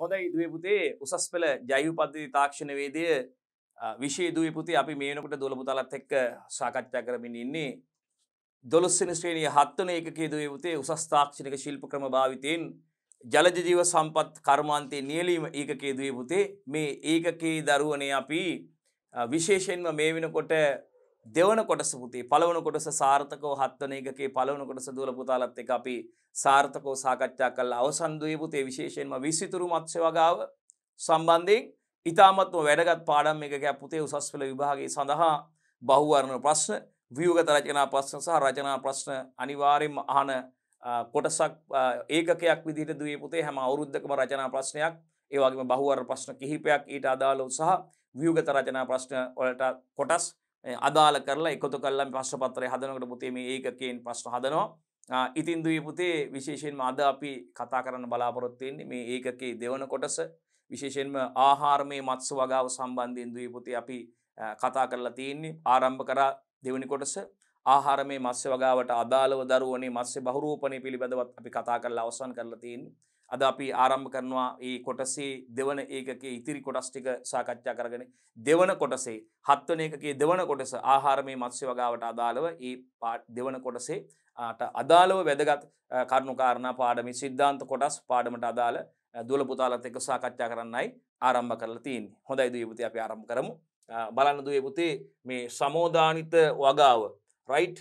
හොඳයි දුවේ පුතේ උසස් පෙළ ජෛව පද්ධති තාක්ෂණ වේදය විශේෂ දුවේ පුතේ අපි මේ වෙනකොට දොළ පුතාලත් එක්ක සාකච්ඡා කරමින් ඉන්නේ 12 වෙනි ශ්‍රේණිය 7 වෙනි ඒකකයේ දුවේ පුතේ උසස් තාක්ෂණික ශිල්ප ක්‍රම භාවිතයෙන් ජලජ ජීව සම්පත් කර්මාන්තයේ නියැලීම ඒකකයේ දුවේ පුතේ මේ ඒකකයේ දරුවනේ අපි විශේෂයෙන්ම මේ වෙනකොට දෙවන කොටස පුතේ පළවන කොටස සාර්ථකව හත්වන එකේ පළවන කොටස දුවල පුතාලත් එක්ක අපි සාර්ථකව සාකච්ඡා කළා අවසන් දුවේ පුතේ විශේෂයෙන්ම විසිතුරු මත්ස්‍ය වගාව සම්බන්ධයෙන් ඉතාමත්ම වැඩගත් පාඩම් එකක පුතේ උසස් පෙළ විභාගයේ සඳහා බහුවර්ණ ප්‍රශ්න ව්‍යුහගත රචනා ප්‍රශ්න සහ රචනා ප්‍රශ්න අනිවාර්යෙන්ම අහන කොටසක් ඒකකයක් විදිහට දුවේ පුතේ හැම අවුරුද්දකම රචනා ප්‍රශ්නයක් ඒ වගේම බහුවර්ණ ප්‍රශ්න කිහිපයක් ඊට අදාළව සහ ව්‍යුහගත රචනා ප්‍රශ්න වලට කොටස් අදාල කරලා එකතු කල්ලා ප්‍රශ්න පත්‍රය හදනකට පුතේ මේ ඒකකෙන් ප්‍රශ්න හදනවා ඉතින්දුවේ පුතේ විශේෂයෙන්ම අද අපි කතා කරන්න බලාපොරොත්තුවෙන්නේ මේ ඒකකේ දෙවන කොටස විශේෂයෙන්ම ආහාරමය මත්ස වගාව සම්බන්ධයෙන් දී පුතේ අපි කතා කරලා තියෙන්නේ ආරම්භ කරා දෙවනි කොටස ආහාරමේ මස්්‍ය වගාවට අදාළව දරුවනේ මස්්‍ය බහරූපනය පිළිබඳවත් අපි කතා කරලා අවසන් කරලා තියන්නේ අද අපි ආරම්භ කරනවා ඒ කොටසේ දෙවන ඒකේ ඉතිරි කොටස් ටික සාකච්ඡා කරගෙන දෙවන කොටසේ හත්වන ඒකේ දෙවන කොටස ආහාරමේ මත්ස්‍ය වගාවට අදාළව ඒ දෙවන කොටසේ අදාළව වැදගත් කරුණු කාරණා පාඩමේ සිද්ධාන්ත කොටස් පාඩමට අදාළ දුල පුතාලත් එක්ක සාකච්ඡා කරන්නයි ආරම්භ කරලා තියෙන්නේ. හොඳයි දුවේ අපි ආරම්භ කරමු. බලන්න දුවේ පුතේ මේ සමෝදානිත වගාව රයිට්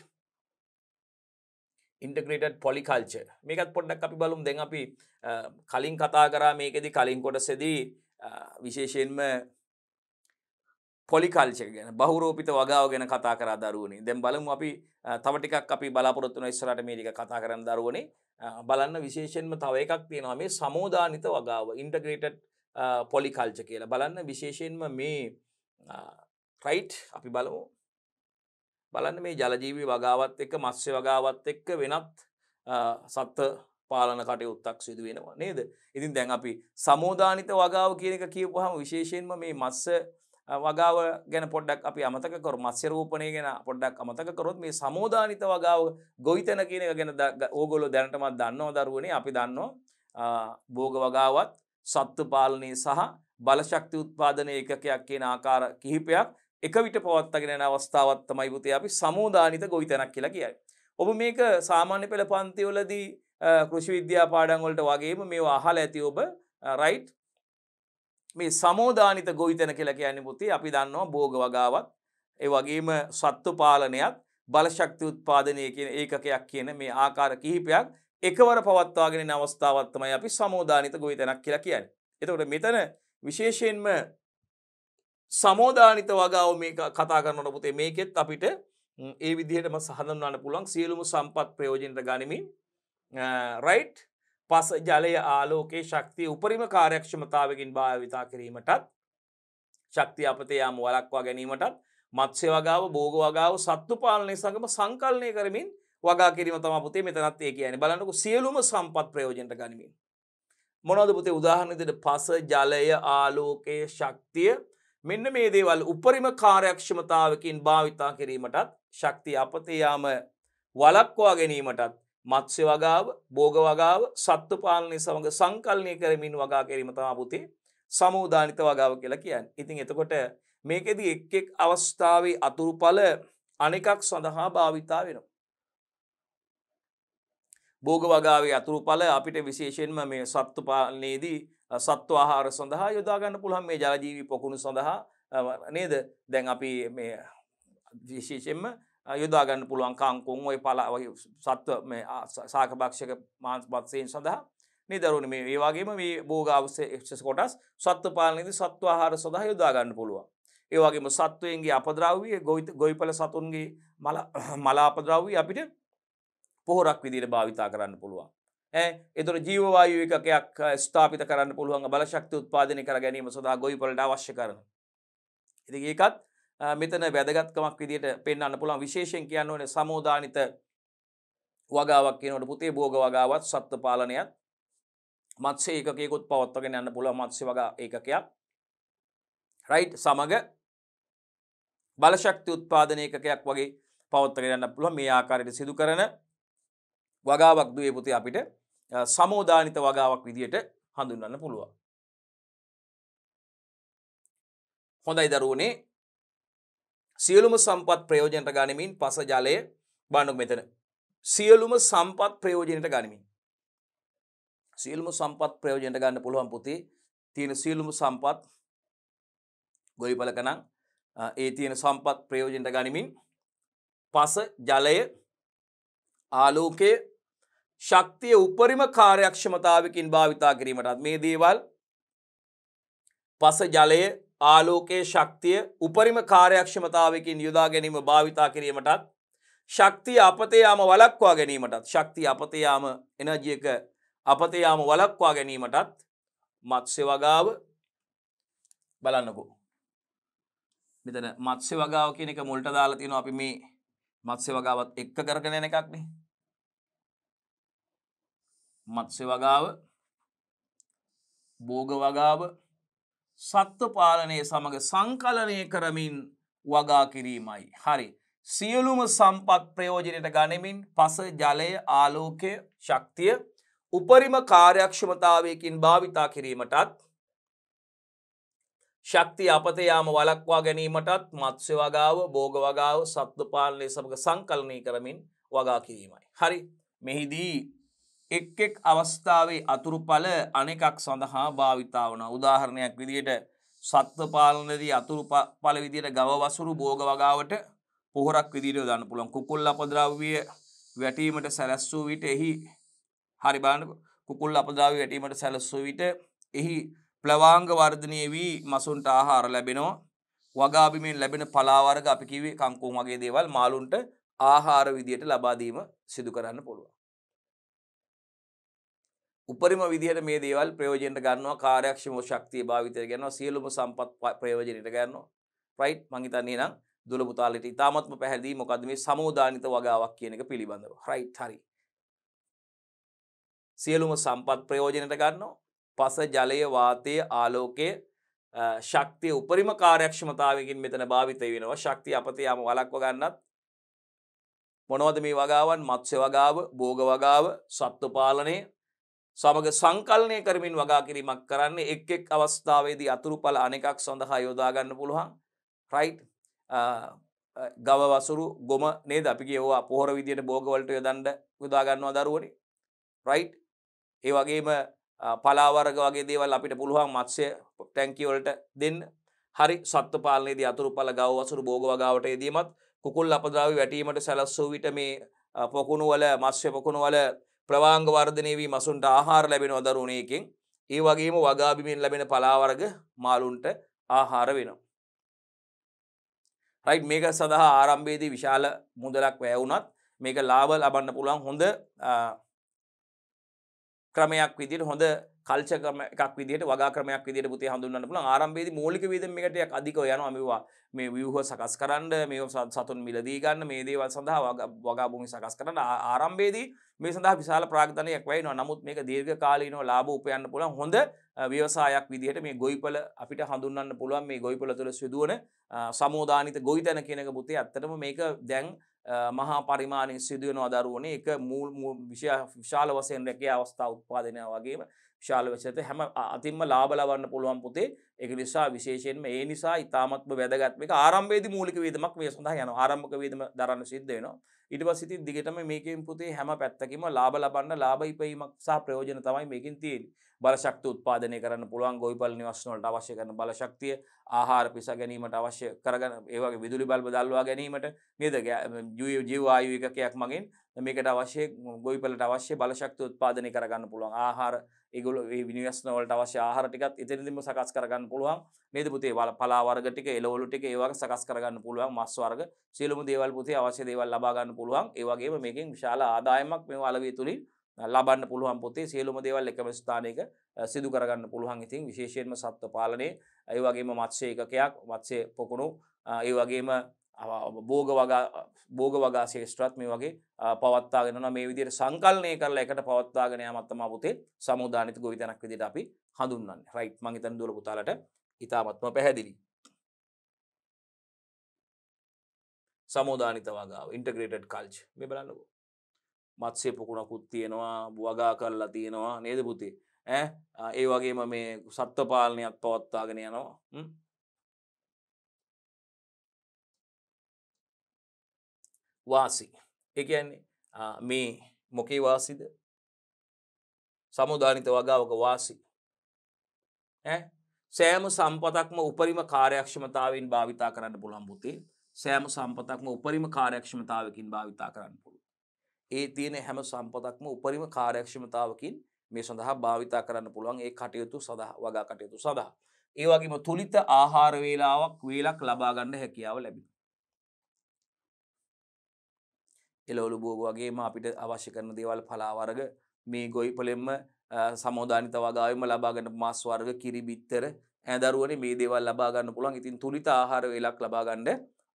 ඉන්ටග්‍රේටඩ් පොලිකල්ච මේකත් පොඩ්ඩක් අපි බලුම් දෙ අපි කලින් කතා කරා මේකෙදි කලින් කොටසෙදී විශේෂයෙන්ම පොලිකල්ච ගැන බහුරෝපිත වගාව ගැන කතා කර දරුවනේ දැම් බලමු අපි තවටිකක් අපි බලාපොරොත්තුන ඉස්සරට මේටික කතා කරන්න දරුවනේ බලන්න විශේෂෙන්ම තව එකක් තියෙනවා මේ සමෝධානිත වගාව ඉන්ටග්‍රේටඩ් පොලිකල්ච කියලා බලන්න විශේෂයෙන්ම මේ ට්‍රයිට් අපි බලමු බලන්න මේ ජලජීවි වගාවත් එක්ක මත්ස්‍ය වගාවත් එක්ක වෙනත් සත්ත පාලන කටයුත්තක් සිදු වෙනවා නේද ඉතින් දැන් අපි සමෝධානිත වගාව කියන එක කියපුහම විශේෂයෙන්ම මේ මස්ස වගාව ගැන පොඩ්ඩක් අපි අමතකර මස්්‍යරූපනය ගැන පොඩ්ඩක් අමතකරොත් මේ සමෝධානිත වගාව ගොවිතන කියන එක ගැන ඕගොලො දැනටමත් දන්නවා දරුවනේ අපි දන්නවා බෝග වගාවත් සත්තු පාලනය සහ බලශක්ති උත්පාදන එකකයක් කියන ආකාර කිහිපයක් එක විට පවත්තගෙන යන අවස්ථාවත් තමයි පුතේ අපි සමෝදානිත ගොවිතැනක් කියලා කියයි. ඔබ මේක සාමාන්‍ය පෙළ පන්තිවලදී කෘෂි විද්‍යා පාඩම් වලට වගේම මේවා අහලා ඇති ඔබ රයිට් මේ සමෝදානිත ගොවිතැන කියලා කියන්නේ පුතේ අපි දන්නවා භෝග වගාවත් ඒ වගේම සත්ත්ව පාලනයත් බලශක්ති උත්පාදනය කියන ඒකකයක් කියන මේ ආකාර කිහිපයක් එකවර පවත්වාගෙන අවස්ථාවත් තමයි අපි සමෝදානිත ගොවිතැනක් කියලා කියන්නේ. එතකොට මෙතන විශේෂයෙන්ම සමෝධානිත වගාව මේ කතා කරන්නට පුතේ මේකෙත් අපිට ඒ විදිහටම සහඳන්නන්න පුළන් සියලුම සම්පත් ප්‍රයෝජෙන්ට ගනිමින් රයිට් පස ජලය ආලෝකයේ ශක්තිය උපරිම කාර්යක්ෂමතාවකින් භාවිතා කිරීමටත් ශක්ති අපතයාම වලක්වා ගැනීමටත් මත්සේ වගාව බෝග වගාව සත්තු පාලනය සඟම සංකල්නය කරමින් වගා කිරීම තම පුතේ මෙතනත් ඒ කියන බලන්නකු සියලුම සම්පත් ප්‍රයෝජෙන්ට ගනිමින්. මොනොද පුතේ උදාහරණදිට පස ජලය ආලෝකයේ ශක්තිය මෙන්න මේ දේවල් උපරිම කාර්යක්ෂමතාවකින් භාවිතා කිරීමටත් ශක්ති අපතයාම වලක්වා ගැනීමටත් මත්ස්‍ය වගාව බෝග වගාව සත්තු පාලනය සමඟ සංකල්නය කරමින් වගා කිරීම තමා පුතේ සමූධානිත වගාව කියලා කියන්න. ඉතින් එතකොට මේකෙද එක් එක් අවස්ථාවේ අතුරුඵල අනෙකක් සඳහා භාවිතා වෙනවා. බෝග වගාවේ අතුරුඵල අපිට විශේෂයෙන්ම මේ සත්තු පාලනයේදී සත්ව ආහාර සඳහා යොදාගන්න පුළහන් මේ ජලජීවි පොකුණු සඳහා නේද දැන් අපි මේ විශේෂෙන්ම යොදාගන්න පුළුවන් කාංකුන් ඔය පලා වගේ සත්ව සාකභක්ෂක මාන්ස් පත්සයෙන් සඳහා නිදරුණ මේ ඒවාගේම මේ බෝගාවස එක්ෂස් කොටස් සත්ව පාලනද සත්ව ආහාර සඳහා යොදාගන්න පුළුවන්. ඒවාගේම සත්වයන්ගේ අපද්‍රාවී ගොයිත ගොයිපල සතුන්ගේ මලාපද්‍රාවී අපිට පොහොරක් විදිර භාවිතා කරන්න පුළුවන්. එතුර ජීවවායු එකකයක් ස්ථාපිත කරන්න පුළුවන් බලශක්ති උත්පාදනය කර ගැනීම සඳහා ගොයි පලට අවශ්‍ය කරන. ඉති ඒකත් මෙතන වැදගත්කමක් විදිට පෙන්න්න පුළන් විශේෂෙන් කියන්න ඕන සමෝධානිත වගාවක් කියනට පුතේ බෝග වගාවත් සත්ව පාලනයත් මත්සේ එකකෙකුත් පවත්වගෙන යන්න පුළුව මත්සි වගා ඒකකයක් රයි් සමඟ බලශක්ති උත්පාදනයකයක් වගේ පවත්තගෙන යන්න පුළුව මේ ආකාරයට සිදු කරන වගාවක් දුවේ පුතේ අපිට සමෝදානිත වගාවක් විදියට හඳුන්වන්න පුළුවන්. හොඳයි දරුවනේ සියලුම සම්පත් ප්‍රයෝජනට ගනිමින් පස ජලය බණ්ඩුක මෙතන. සියලුම සම්පත් ප්‍රයෝජනයට ගනිමින්. සියලුම සම්පත් ප්‍රයෝජනට ගන්න පුළුවන් පුතේ තියෙන සියලුම සම්පත් ගොවිපලකනම් ඒ තියෙන සම්පත් ප්‍රයෝජනට ගනිමින් පස ජලය ආලෝකය ශක්තිය උපරිම කාර්යක්ෂමතාවකින් භාවිතා කිරීමටත් මේ දේවල් පස ජලය ආලෝකයේ ශක්තිය උපරිම කාර්යක්ෂමතාවකින් යොදා ගැනීම භාවිතා කිරීමටත් ශක්තිය අපතයාම වලක්වා ගැනීමටත් ශක්තිය අපතයාම එනජියක අපතයාම වලක්වා ගැනීමටත් මත්ස්‍ය වගාව බලන්නකෝ මෙතන මත්ස්‍ය වගාව කියන එක මුල්ට දාලා තියෙනවා අපි මේ මත්ස්‍ය වගාවත් එක්ක කරගෙන යන එකක්නේ මත්ස්‍ය වගාව බෝග වගාව සත්ව පාලනය සමඟ සංකලනය කරමින් වගා කිරීමයි. හරි. සියලුම සම්පත් ප්‍රයෝජනයට ගනිමින් පස ජලය ආලෝකය ශක්තිය උපරිම කාර්යක්ෂමතාවයකින් භාවිතා කිරීමටත් ශක්ති අපතයාම වලක්වා ගැනීමටත් මත්ස්‍ය වගාව බෝග වගාව සත්ව පාලනය සමඟ සංකලනය කරමින් වගා කිරීමයි. හරි මෙහිදී එක් එක් අවස්ථාවේ අතුරුඵල අනෙකක් සඳහා භාවිතා වන උදාහරණයක් විදියට සත්ව පාලනදී අතුරුඵල විදියට ගව වසුරු භෝග වගාවට පොහොරක් විදියට යොදන්න පුළුවන් කුකුල් අපද්‍රව්‍ය වැටීමට සැලැස්සූ විට එහි හරි බලන්න කුකුල් අපද්‍රව්‍ය වැටීමට සැලැස්සූ විට එහි ප්ලවාංග වර්ධනය වී මසුන්ට ආහාර ලැබෙනවා වගාබිමෙන් ලැබෙන පලා වර්ග අපි කිව්වේ කංකුම් වගේ දේවල් මාළුන්ට ආහාර විදියට ලබා දීම සිදු කරන්න පුළුවන් උපරිම විදිහට මේ දේවල් ප්‍රයෝජනට ගන්නවා කාර්යක්ෂම ශක්තිය භාවිතයට ගන්නවා සියලුම සම්පත් ප්‍රයෝජනයට ගන්නවා රයිට් මං හිතන්නේ නම් දුල පුතාලට ඉතාමත්ම පැහැදිලි මොකද්ද මේ සමෝදානිත වගාවක් කියන එක පිළිබඳව රයිට් හරි සියලුම සම්පත් ප්‍රයෝජනයට ගන්නවා පස ජලය වාතය ආලෝකය ශක්තිය උපරිම කාර්යක්ෂමතාවකින් මෙතන භාවිතය වෙනවා ශක්තිය අපතේ යම වලක්ව ගන්නත් මොනවද මේ වගාවන් මත්ස්‍ය වගාව භෝග වගාව සත්ව පාලනය සමග සංකල්නය කරමින් වගා කිරීමක් කරන්න එක් එක් අවස්ථාවේදී අතුරුඵල අනෙකක් සඳහා යොදාගන්න පුළුවන් රයි් ගව වසුරු ගොම නේද අපි ඒවා පොහොර විදියට බෝගවලට යොදන්ඩ යොදාගන්නවා දරුවනි රයි් ඒ වගේම පලාවරග වගේ දේවල් අපිට පුළුවන් මත්සය ටැංකිවලට දෙන්න හරි සත්ව පාලනයේදී අතුරුඵල ගව වසුරු බෝග වගාවට යෙදීමත් කුකුල් අපද්‍රාව වැටීමට සැලස්සූ විට මේ පොකුණු වල මස්්‍ය පොකුණු වල ප්‍රවාංග වර්ධනය වී මසුන්ට ආහාර ලැබෙන අදරුණයකින් ඒ වගේම වගාබිමෙන් ලැබෙන පලාවර්ග මාලුන්ට ආහාර වෙනවා. රයි් මේක සඳහා ආරම්භේදී විශාල මුදලක් වැෑවුනත් මේක ලාබල් අබන්න පුළුවන් හොඳ ක්‍රමයක් විදිට හොඳ කල්චර් ක්‍රම එකක් විදිහට වගා ක්‍රමයක් විදිහට පුතේ හඳුන්වන්න පුළුවන් ආරම්භයේදී මූලික වේදම් එකට ටිකක් අධිකව යනවා මේවා මේ ව්‍යුහ සකස් කරන්න මේ සතුන් මිලදී ගන්න මේ දේවල් සඳහා වගා භූමි සකස් කරන්න ආරම්භයේදී මේ සඳහා විශාල ප්‍රාග්ධනයක් වැයෙනවා නමුත් මේක දීර්ඝ කාලීනව ලාභ උපයන්න පුළුවන් හොඳ ව්‍යවසායක් විදිහට මේ ගොයිපල අපිට හඳුන්වන්න පුළුවන් මේ ගොයිපල තුළ සිදුවන සමෝධානිත ගොවිතැන කියනක පුතේ ඇත්තටම මේක දැන් මහා පරිමාණය සිදුවනවා දරුවනේ එක මූල් විශාල වසයෙන් රැකේ අවස්ථා උත්පාදනය වගේම ශාල වචත හැම අතින්ම ලාබ ලබන්න පුළුවන් පුතේ එක නිසා විශේෂයෙන්ම ඒ නිසා ඉතාමත්ම වැදගත්ම ආරම්භේද මූලික වේදමක් මේ සඳහා යන ආරම්භක වේදම දරන්න සිද්ධ වෙනවා ඉට පසිති දිගටම මේකින් පුතේ හැම පැත්තකිම ලාබ ලබන්න ලාබ ඉපීමක් සහ ප්‍රයෝජන තමයි මේකින් තියෙන බලශක්ති උත්පාදනය කරන්න පුළුවන් ගොයිපල් නිවස්නවලට අවශ්‍ය කරන බලශක්තිය ආහාර පිස ගැනීමට අවශ්‍ය කරගන්න ඒවගේ විදුලි බල්බ දල්වා ගැනීමට නේද ජීවායු එකකයක් මගින් මේකට අවශ්‍ය ගොයිපලට අවශ්‍ය බලශක්ති උත්පාදනය කරගන්න පුළුවන් ආහාර ඒගොල්ල ඒ විනිවස්න වලට අවශ්‍ය ආහාර ටිකත් එතනදිම සකස් කරගන්න පුළුවන් නේද පුතේ වල පලා වර්ග ටික එළවලු ටික ඒ වගේ සකස් කරගන්න පුළුවන් මස් වර්ග සියලුම දේවල් පුතේ අවශ්‍ය දේවල් ලබා ගන්න පුළුවන් ඒ වගේම මේකෙන් විශාල ආදායමක් මේ වලවිය තුලින් ලබන්න පුළුවන් පුතේ සියලුම දේවල් එකම ස්ථානයක සිදු කරගන්න පුළුවන් ඉතින් විශේෂයෙන්ම සත්ව පාලනය ඒ වගේම මත්ස්‍ය ඒකකයක් මත්ස්‍ය පොකුණු ඒ වගේම බෝග වගා බෝග වගා ශේෂත්‍රත් මේ වගේ පවත්තාගෙනන මේ විදිර සංකල්නය කරලා එකට පවත්තාගෙන මත්තම පුතේ සමුදානත ගොවිතනක් විදිට අපි හඳුන්න්න රයිට් මංහිතන් දුල පුතාලට ඉතාමත්ම පැහැදිලි සමුදානිත වගාව ඉන්ටග්‍රේටඩ් කල්ච් මේ බලන්නකෝ මත්සේ පුකුණකුත් තියෙනවා වගා කරලා තියෙනවා නේද පුතේ ඒ වගේම මේ සත්ව පාලනයක් පවත්තාගෙන යනවා වාසි එකන්නේ මේ මොකේ වාසිද සමුධානිත වගාවක වාසි සෑම සම්පතක්ම උපරිම කාර්යක්ෂමතාවෙන් භාවිතා කරන්න පුළන් පුතේ සෑම සම්පතක්ම උපරිම කාර්යක්ෂමතාවකින් භාවිතා කරන්න පුළු ඒ තියෙන හැම සම්පතක්ම උපරිම කාර්යක්ෂමතාවකින් මේ සඳහා භාවිතා කරන්න පුළුවන් ඒ කටයුතු සඳහා වගා කටයුතු සඳහා ඒවගේම තුළිත ආහාරවේලාවක් වේලක් ලබාගන්න හැකියාව ලැබිෙන එලවලු බෝග වගේම අපිට අවශ්‍ය කරන දේවල් පලාවර්ග මේ ගොයි පොළෙන්ම සමෝධානිතවගාවම ලබාගන්න මස් වර්ග කිරිබිත්තර ඇදරුවන මේ දේවල් ලබාගන්න පුළන් ඉතින් තුළිත ආහාර වෙලක් ලබාගණ්ඩ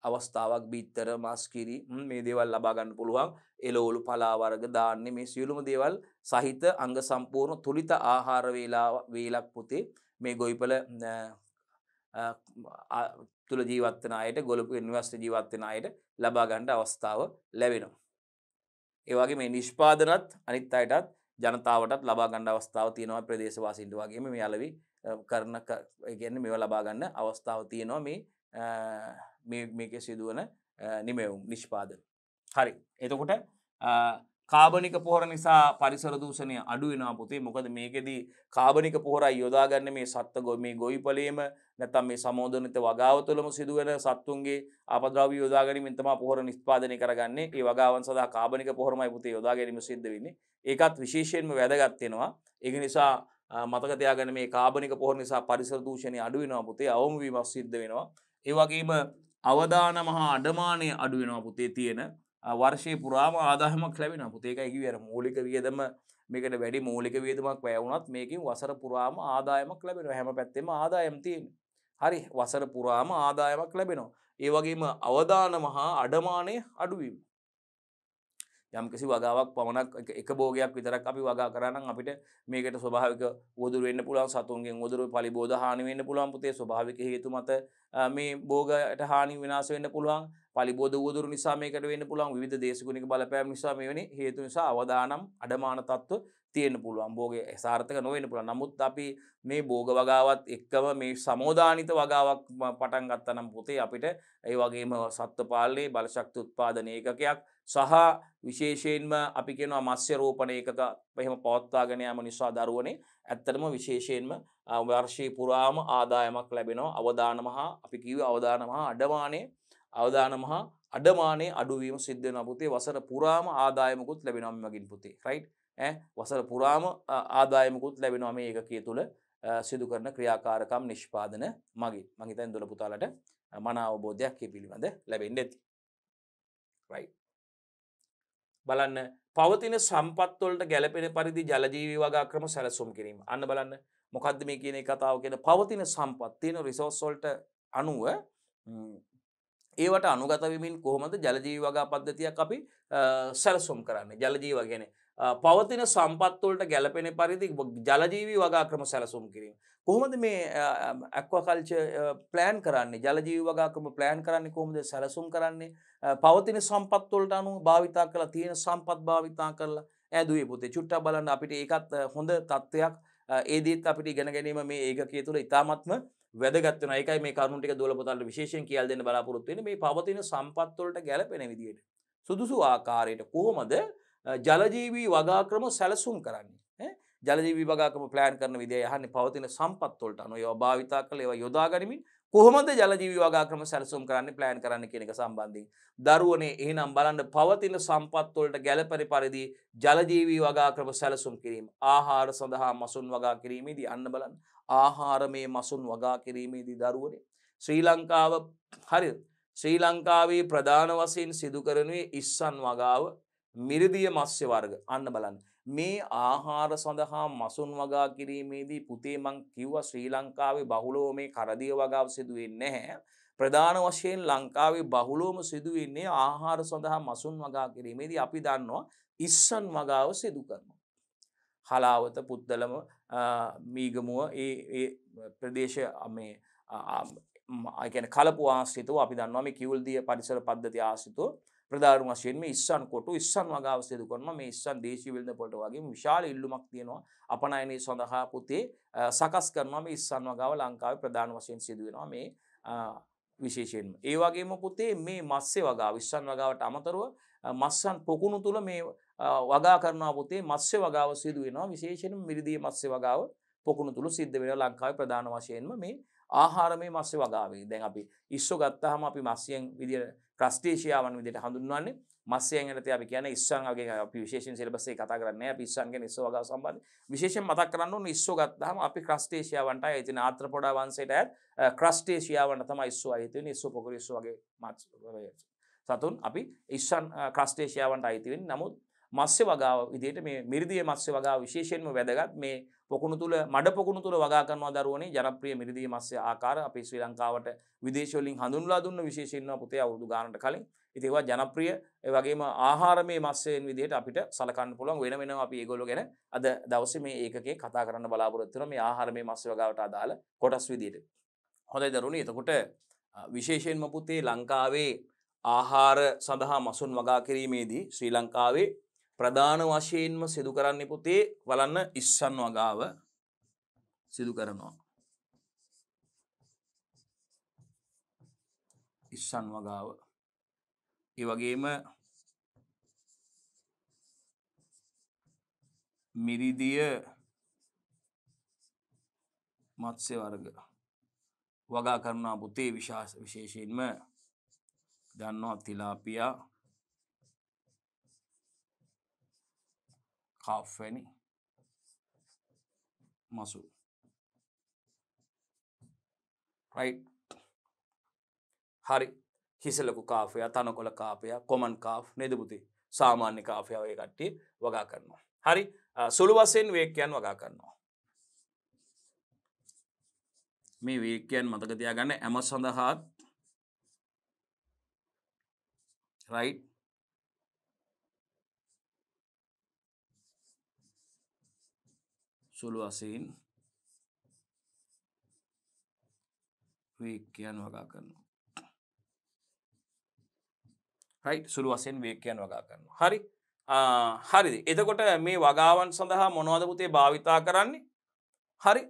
අවස්ථාවක් බිත්තර මස්කිරි මේ දේවල් ලබාගන්න පුළුවන් එලෝලු පලාවර්ග දාන්නේ මේ සියලුම දේවල් සහිත අංග සම්පූර්ණ තුළිත ආහාර වේලා වේලක් පුතේ මේ ගොයිපල තුළ ජීවත්වන අයට ගොලපු නිවස්ට ජීවත්වෙන අයට ලබාගණ්ඩ අවස්ථාව ලැබෙනවා. ඒවගේ මේ නිෂ්පාදනත් අනිත් අයටත් ජනතාවටත් ලබාගණ්ඩ අවස්ථාව තියෙනවා ප්‍රදේශවාසින්ට වගේම මේ අලවි කරන ගැන්න මෙව ලබාගන්න අවස්ථාව තියෙනවා මේ මේක සිදුවන නිමවුම් නිෂ්පාද. හරි එතකොට කාබනික පොහොර නිසා පරිසර දූෂණය අඩු වෙනවා පුතේ මොකද මේකෙදී කාබනික පොහොරයි යොදාගන්න මේ සත්ත ගො මේ ගොවිපලේම නැතම් මේ සමෝධනත වගාවතුළම සිදුවන සත්තුන්ගේ අපද්‍රව යෝදාගනිමින් තම පොහොර නිස්පාදනය කරගන්නේ ඒ වගාවන් සඳහා කාබනික පොහොරමයි පුතේ යොදාගැනීම සිද්ධ වෙන්නේ ඒකත් විශේෂයෙන්ම වැදගත්වෙනවා ඒක නිසා මතකතයාගන මේ කාබනික පොහොර නිසා පරිසර දූෂණය අඩුවෙනවා පුතේ අවමවීමක් සිද්ධ වෙනවා ඒවගේම අවධාන මහා අඩමානය අඩුවෙනවා පුතේ තියෙන වර්ෂය පුරාම ආදාහමක් ලැබෙන පුතේකයි අර මූලික වියදම මේකට වැඩි මූලික වියදමක් වැෑවුනත් මේකින් වසර පුරාම ආදායමක් ලැබෙන හැම පැත්තෙම ආදායම්තියෙන් හරි වසර පුරාම ආදායමක් ලැබෙනවා ඒ වගේම අවධානම හා අඩමානය අඩුවීම යම්කිසි වගාවක් පමණක් එක බෝගයක් විතරක් අපි වගා කරන්න අපිට මේකට ස්වභාවික වදුරුවෙන්න්න පුළන් සතුන්ගේ වදුරු පලි බෝධ හානිවෙන්න පුළුවන් පුතේ ස්භාවික හේතු මත මේ බෝගට හානි වෙනස් වෙන්න පුළුවන් පලිබෝධ වූදුරු නිසා මේකට වෙන්න පුළුවන් විධ දේශකුණික බලපෑම් නිසා මේ වනි හේතු නිසා අවදානම් අඩමාන තත්ත්ව තියෙන පුළුවන් බෝගේ සාර්ථක නොවෙන්න පුළුවන් නමුත් අපි මේ බෝග වගාවත් එක්කම මේ සමෝධානිත වගාවක් පටන් ගත්තනම් පොතේ අපිට ඒ වගේම සත්ව පාලනයේ බලශක්ති උත්පාදන ඒකකයක් සහ විශේෂයෙන්ම අපි කෙනවා මස්්‍ය රෝපණ ඒකක පහෙම පවත්තාගෙනයාම නිසා දරුවනේ ඇත්තටම විශේෂයෙන්ම වර්ෂී පුරාම ආදායමක් ලැබෙනවා අවධානම හා අපි කිව අවධානම හා අඩවානේ අවධානම හා අඩමානේ අඩුවීම සිද්ධ වෙන පුතේ වසර පුරාම ආදායමකුත් ලැබෙනවා මගින් පුතේ රයිට් ඈ වසර පුරාම ආදායමකුත් ලැබෙනවා මේ ඒකකය තුල සිදු කරන ක්‍රියාකාරකම් නිෂ්පාදන මගින් මං හිතන්නේ දොළ පුතාලට මන අවබෝධයක් මේ පිළිබඳ ලැබෙන්නේ ඇති රයිට් බලන්න පවතින සම්පත් වලට ගැළපෙන පරිදි ජලජීවී වගාක්‍රම සැලසුම් කිරීම අන්න බලන්න මොකද්ද මේ කියන කතාව කියන පවතින සම්පත් තියෙන රිසෝස් වලට අනුව ඒවට අනුගතවිමින් කොහොමද ජලජීවි වගා පද්ධතියක් අපි සැලසුම් කරන්න ජලජීව ගැන පවතින සම්පත්වලට ගැලපෙන පරිදි ජලජීවී වගා ක්‍රම සැලසුම් කිරීම. කොහොමද මේ ඇක්වකල්ච පලෑන් කරන්නේ ජලජීව වගාක්‍රම පලෑන් කරන්නේ කොහොමද සැලසුම් කරන්නේ පවතින සම්පත්වලට අනු භාවිතා කලා තියෙන සම්පත් භාවිතා කරලා ඇදුවේ පුතේ චුට්ට බලන්න අපිට ඒකත් හොඳ තත්ත්වයක් ඒදීත් අපිට ඉගෙන ගැනීම මේ ඒකකය තුළ ඉතාමත්ම වැදගත් වෙනවා. ඒකයි මේ කරුණු ටික දුවල පොතට විශේෂයෙන් කියලා දෙන්න බලාපොරොත්තු වෙන්නේ මේ පවතින සම්පත් වලට ගැලපෙන විදිහට. සුදුසු ආකාරයට කොහොමද ජලජීවී වගාක්‍රම සැලසුම් කරන්නේ. ජලජීවී වගාක්‍රම ප්ලෑන් කරන විදිය යහන්නේ පවතින සම්පත් වලට අනුව ඒවා භාවිතා කරලා ඒවා යොදා ගනිමින් කොහොමද ජලජීවී වගාක්‍රම සැලසුම් කරන්නේ ප්ලෑන් කරන්න කියන එක සම්බන්ධයෙන් දරුවනේ එහෙනම් බලන්න පවතින සම්පත් වලට ගැළපෙන පරිදි ජලජීවී වගාක්‍රම සැලසුම් කිරීම ආහාර සඳහා මසුන් වගා කිරීමේදී අන්න බලන්න ආහාරමය මසුන් වගා කිරීමේදී දරුවනේ. ශ්‍රී ලංකාව හරි ශ්‍රී ලංකාවේ ප්‍රධාන වසයෙන් සිදුකරනුවේ ඉස්සන් වගාව මිරිදිය මස්්‍ය වර්ග අන්න බලන්න. මේ ආහාර සඳහා මසුන් වගා කිරීමේදී පුතේ මං කිව්ව ශ්‍රී ලංකාවේ බහුලෝ මේ කරදිය වගාව සිදුවෙන්නේ හැ. ප්‍රධාන වශයෙන් ලංකාවේ බහුලෝම සිදුවෙන්නේ ආහාර සඳහා මසුන් වගා කිරීමේදී අපි දන්නවා ඉස්සන් වගාව සිදු කරනවා. හලාවත පුද්දලම මීගමුව ඒ ප්‍රදේශ මේ අගැන කලපු ආසිතව අපි දන්නවාම කිවල්දිය පරිසර පද්ධති ආසිතු ප්‍රධාරු වශයෙන්ම ඉස්සන් කොටු ඉස්සන් වගාවසේදු කරම මේ ඉස්සන් දේශීවිල්ද පොට වගේ විශාල ඉල්ලුමක් තියෙනවා අපනයනය සඳහා පුතේ සකස් කරනම ඉස්සන් වගාව ලංකාව ප්‍රධාන වශයෙන් සිදුවෙනවා මේ විශේෂයෙන්ම. ඒ වගේම පුතේ මේ මස්සේ වගා විස්සන් වගාවට අමතරව මස්සන් පොකුණු තුළ මේ වගා කරනවා පුතේ මත්ස්‍ය වගාව සිදුවෙනවා විශේෂෙන් මිරිදිය මත්ස්‍ය වගාව පොකුණු තුළ සිද්ධ වෙන ලංකාව ප්‍රධාන වශයෙන්ම මේ ආහාරමය මස්්‍ය වගාවේ දැන් අපි ඉස්ස ගත්තහම අපි මස්යෙන් විදි ක්‍රස්ටේෂයාවන් විදිට හඳුන්වන්නේ මස්යයට අපි කියන ඉස්සන්ගේ අපි විශේෂෙන් සිලබසේ කතා කරන්න පිස්සන්ගේ නිස්ස වග සම්බන්ධ විශේෂෙන් මතක් කරන්න නිස්සෝ ගත්තහම අපි ක්‍රස්ටේෂයාවන්ට ඇති ආත්‍රපොඩා වන්සේට ඇත් ක්‍රස්ටේෂයාවන්ට තම ඉස්ස අහිතන ඉස්ස පොකරිස්ස වගේ මත් සතුන් අපි ඉස්සන් ක්‍රස්ටේෂයාවන්ට අයිතිවෙන් නමුත් මස්්‍ය වගාව විදියට මේ මිරිදිය මස්්‍ය වගා විශේෂයෙන්ම වැදගත් මේ පොකුණු තුළ මඩ පොකුණු තුළ වගා කරනවා දරුවනේ ජනප්‍රිය මිරිදිය මස්්‍ය ආකාර අපි ශ්‍රී ලංකාවට විදේශවලින් හඳුන්ලා දුන්න විශේෂෙන්ව පුතේ අවුදු ගානට කලින් ඉතිවා ජනප්‍රිය වගේම ආහාර මේ මස්සයෙන් විදිහට අපිට සලකන්න පුළුවන් වෙන වෙන අපි ඒගොල්ලො ගැන අද දවස මේ ඒකේ කතා කරන්න බලාපොරොත්තුන මේ ආහාර මේ මස්්‍ය වගාවට අදාළ කොටස් විදියට හොඳයි දරුණේ එතකොට විශේෂයෙන්ම පුතේ ලංකාවේ ආහාර සඳහා මසුන් වගා කිරීමේදී ශ්‍රී ලංකාවේ ප්‍රධාන වශයෙන්ම සිදු කරන්න පුතේ වලන්න ඉස්සන් වගාව සිදු කරනවා. ඉස්සන් වගාව ඒ වගේම මිරිදිය මත්ස්‍ය වර්ග වගා කරනා පුතේ විශේෂයෙන්ම ගන්නවා තිලාපියා කාෆ්වැනි මසු රයිට් හරි හිසලකු කාෆය තනකොල කාපය කොමන් කාෆ් නෙදපුති සාමාන්‍ය කාෆයාවය කට්ටිය වගා කරනවා. හරි සුළු වසයෙන් වේකයන් වගා කරනවා. මේ වේකයන් මතකතියා ගන්න ඇම සඳහාත් right සුළු වසයෙන් වේකයන් වගා කරනවා රයි් සුළු වසයෙන් වේකයන් වගා කරනවා හරි හරිදි එතකොට මේ වගාවන් සඳහා මොනවදපුතේ භාවිතා කරන්නේ හරි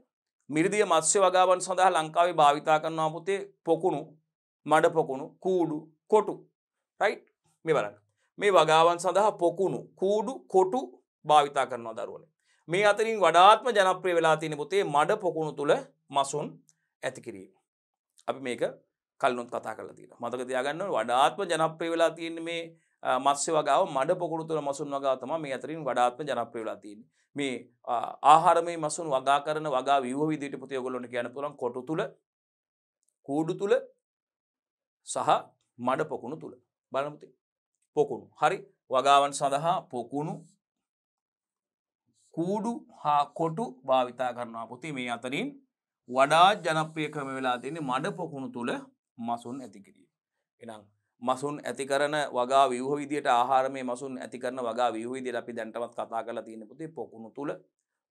මිරිදිය මත්ස්‍ය වගාවන් සඳහා ලංකාවේ භාවිතා කරනවා පුතේ පොකුණු මඩ පොකුණු කූඩු කොටු රයි් මේ බලන්න මේ වගාවන් සඳහා පොකුණු කූඩු කොටු භාවිතා කරනවා දරුවන මේ අතරින් වඩාත්ම ජනප්‍රය වෙලා තියෙන පුතේ මඩ පොකුණු තුළ මසුන් ඇතිකිරීම අපි මේක කල්නොත් කතා කල තියෙන මතක තියාගන්න වඩාත්ම ජනප්‍රය වෙලා තියෙන මේ මස්්‍ය වගාව මඩ පොකුණු තුළ මසුන් වගාතම මේ අතරින් වඩාත්ම ජනප්‍රය වෙලා තියෙන මේ ආහරමේ මසුන් වගා කරන වගා විව විදිට පුතියගොලොන කියන පුළන් කොටු තුළ කූඩු තුළ සහ මඩ පොකුණු තුළ බලමුතිේ පොකුණු හරි වගාවන් සඳහා පොකුණු කූඩු හා කොටු භාවිතා කරනවා පුති මේ අතරින් වඩා ජනප්‍රිය ක්‍රම වෙලා තින්නේ මඩ පොකුණු තුළ මසුන් ඇතිකිරිය. එනම් මසුන් ඇති කරන වගා විවහ විදියට ආහාර මේ මසුන් ඇති කරන වගා විහවිදිර අපි දැන්ටමත් කතා කරලා තියෙන පුති පොකුණු තුළ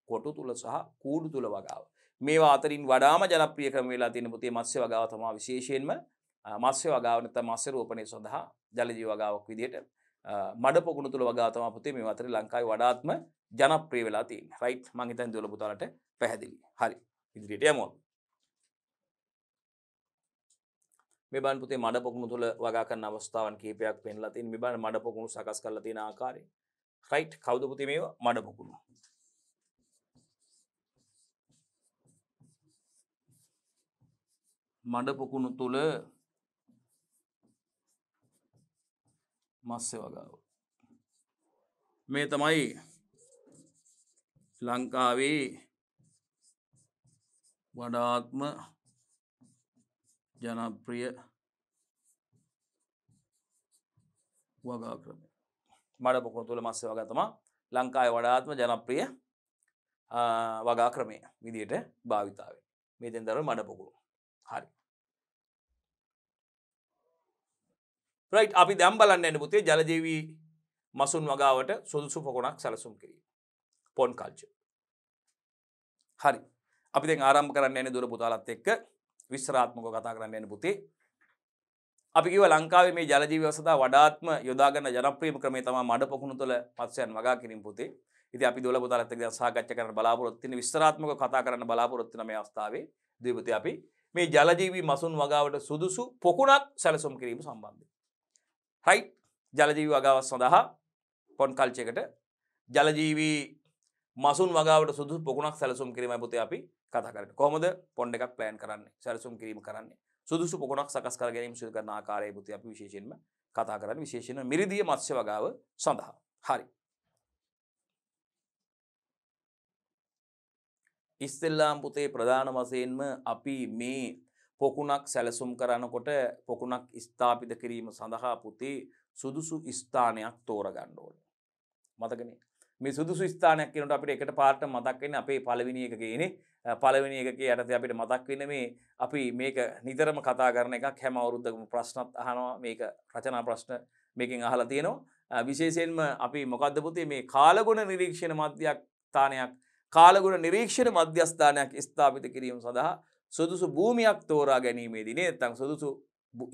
කොටු තුළ සහ කූඩු තුළ වගාව. මේවා අතරින් වඩාම ජනප්‍රිය ක්‍රම වෙලා තියෙන පුතේ මත්ස්‍ය වගාව තමා විශේෂයෙන්ම මස්්‍ය වගාවනත මස්්‍ය රෝපනය සඳහා ජලජී වගාවක් විදියට මඩ පොකුණු තුළ වගාතම පුතේ මේ අතර ලංකායි වඩාත්ම ජනප්‍රේ වෙලා තින් රයිට් මංහිතන් දොල පුතාලට පැහැදිලි හරි ඉදිරියට යමෝ මෙබන් පුතේ මඩ පොකුණු තුළ වගාකන්න අවස්ථාවන් කීපයක් පෙන්ලා තින් මෙබන් මඩ පොකුණු සකස් කරලා තියෙන ආකාරය රයිට් කවුද පුතේ මේවා මඩ පොකුණු මඩ පොකුණු තුළ මස්සේ වගාව. මේ තමයි ලංකාවේ වඩාත්ම ජනප්‍රිය වගා ක්‍රම මඩ පොකුණු තුළ මස්සේ වගතම ලංකායි වඩාත්ම ජනප්‍රිය වගා ක්‍රමය විදියට භාවිතාවේ මේ දෙන්දර මඩ පොකුණු හරි රයි් අපි දැම් බලන්න ඇන පුතේ ජලජීවී මසුන් වගාවට සුදුසු පොකොනක් සැලසුම් කිරීම පොන් කල්ච හරි අපි ආරම් කරන්න එන දුර පුතාලත් එක්ක විශ්රාත්මක කතා කරන්න එන පුතේ අපි කිව ලංකාවේ මේ ජලජීව වසතා වඩාත්ම යොදාගන්න ජනප්‍රියම ක්‍රමේ තම මඩ පොකුණු තුළ පත්සයන් වගා කිරින් පුතේ ඉති අපි දොල පුතාලත් එක්ක සාකච්ඡා කරන්න බලාපොරොත්තු වෙන විස්තරාත්මක කතා කරන්න බලාපොරොත්තු වෙන මේ අවස්ථාවේ දීපති අපි මේ ජලජීවී මසුන් වගාවට සුදුසු පොකුණක් සැලසුම් කිරීම සම්බන්ධයෙන් රයි් ජලජීවි වගාව සඳහා පොන් කල්චයකට ජලජීවී මසුන් වගාවට සුදු පොකුණක් සැලසුම් කිරීම පුත අපි කතා කරන කොමද පොන්ඩ එකක් ප්ලෑන් කරන්නේ සැලසුම් කිරීම කරන්නේ සුදුසු පොකුණක් සකස් කර ගැනීම සිදු කරන ආකාරය පුති අපි විශේෂෙන්ම කතා කරන්න විශේෂෙන මිරිදිය මත්ස්‍ය වගාව සඳහා හරි ඉස්සෙල්ලාම් පුතේ ප්‍රධාන වසයෙන්ම අපි මේ පොකුණක් සැලසුම් කරනකොට පොකුණක් ස්ථාපිත කිරීම සඳහා පුතේ සුදුසු ස්ථානයක් තෝරගන්න ඕන. මතකනේ මේ සුදුසු ස්ථානයක් කියනට අපිට එකට පාට මතක් වෙන අපේ පළවෙනි එක කියන්නේ පළවෙනි එකකේ යටතේ අපිට මතක් වෙන මේ අපි මේක නිතරම කතා කරන එකක් හැම අවුරුද්දකම ප්‍රශ්නත් අහනවා මේක රචනා ප්‍රශ්න මේකෙන් අහලා තියෙනවා විශේෂයෙන්ම අපි මොකද්ද පුතේ මේ කාලගුණ නිරීක්ෂණ මධ්‍යස්ථානයක් කාලගුණ නිරීක්ෂණ මධ්‍යස්ථානයක් ස්ථාපිත කිරීම සඳහා සුදුසු භූමියක් තෝරා ගැනීමේදී නේත්තං සුදුසු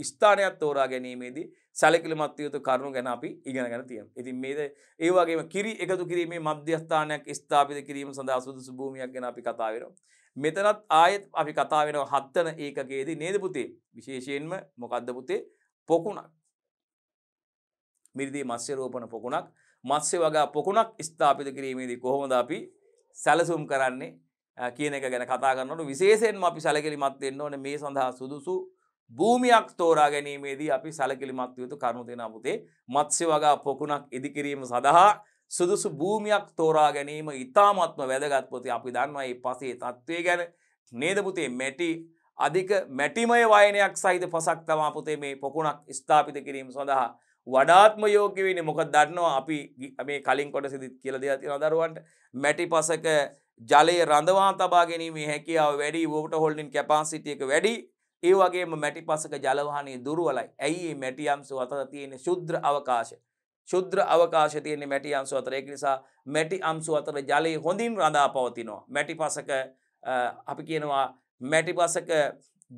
ස්ථානයක් තෝරා ගැනීමේදී සැලකිලිමත් යුතු කරුණු ගැන අපි ඉගෙනගෙන තියෙනවා. ඉතින් මේද ඒ වගේම කිරි එකතු කිරීමේ මධ්‍යස්ථානයක් ස්ථාපිත කිරීම සඳහා සුදුසු භූමියක් ගැන අපි කතා වෙනවා. මෙතනත් ආයෙත් අපි කතා වෙනවා හත්වන ඒකකයේදී නේද පුතේ? විශේෂයෙන්ම මොකද්ද පුතේ? පොකුණක්. මිරිදී මත්ස්‍ය රෝපණ පොකුණක්, මත්ස්‍ය වගා පොකුණක් ස්ථාපිත කිරීමේදී කොහොමද අපි සැලසුම් කරන්නේ? කියන එක ගැන කතා කරන්නට විශේෂයෙන් අපි සැලකිලිමත් වෙන්න ඕන මේ සඳහා සුදුසු භූමියක් තෝරා ගැනීමේදී අපි සැලකිලිමත් යුතු කරුණු දෙන පුතේ මත්ස්‍ය වගා පොකුණක් ඉදිකිරීම සඳහා සුදුසු භූමියක් තෝරා ගැනීම ඉතාමත්ම වැදගත් පොතේ අපි දන්නවා මේ පසේ තත්ත්වය ගැන නේද පුතේ මැටි අධික මැටිමය වයනයක් සහිත පසක් තමා පුතේ මේ පොකුණක් ස්ථාපිත කිරීම සඳහා වඩාත්ම යෝග්‍ය වෙන්නේ මොකද දන්නවා අපි මේ කලින් කොටසෙදිත් කියලා දෙයක් තියෙනවා දරුවන්ට මැටි පසක ජලය රඳවා තබා ගැනීමේ හැකියාව වැඩි වෝට හොල්ඩින් කැපාසිටියක වැඩි ඒ වගේම මැටි පසක ජලවානය දුරුවලයි ඇයි මැටියම්සු අතර තියෙන ශුද්‍ර අවකාශ ශුද්‍ර අවකාශ තියන්නේ මැටි අම්සු අතරයෙක් නිසා මැටි අම්සු අතර ජලය හොඳින් රඳා පවතිනවා මැටි පසක අපි කියනවා මැටි පසක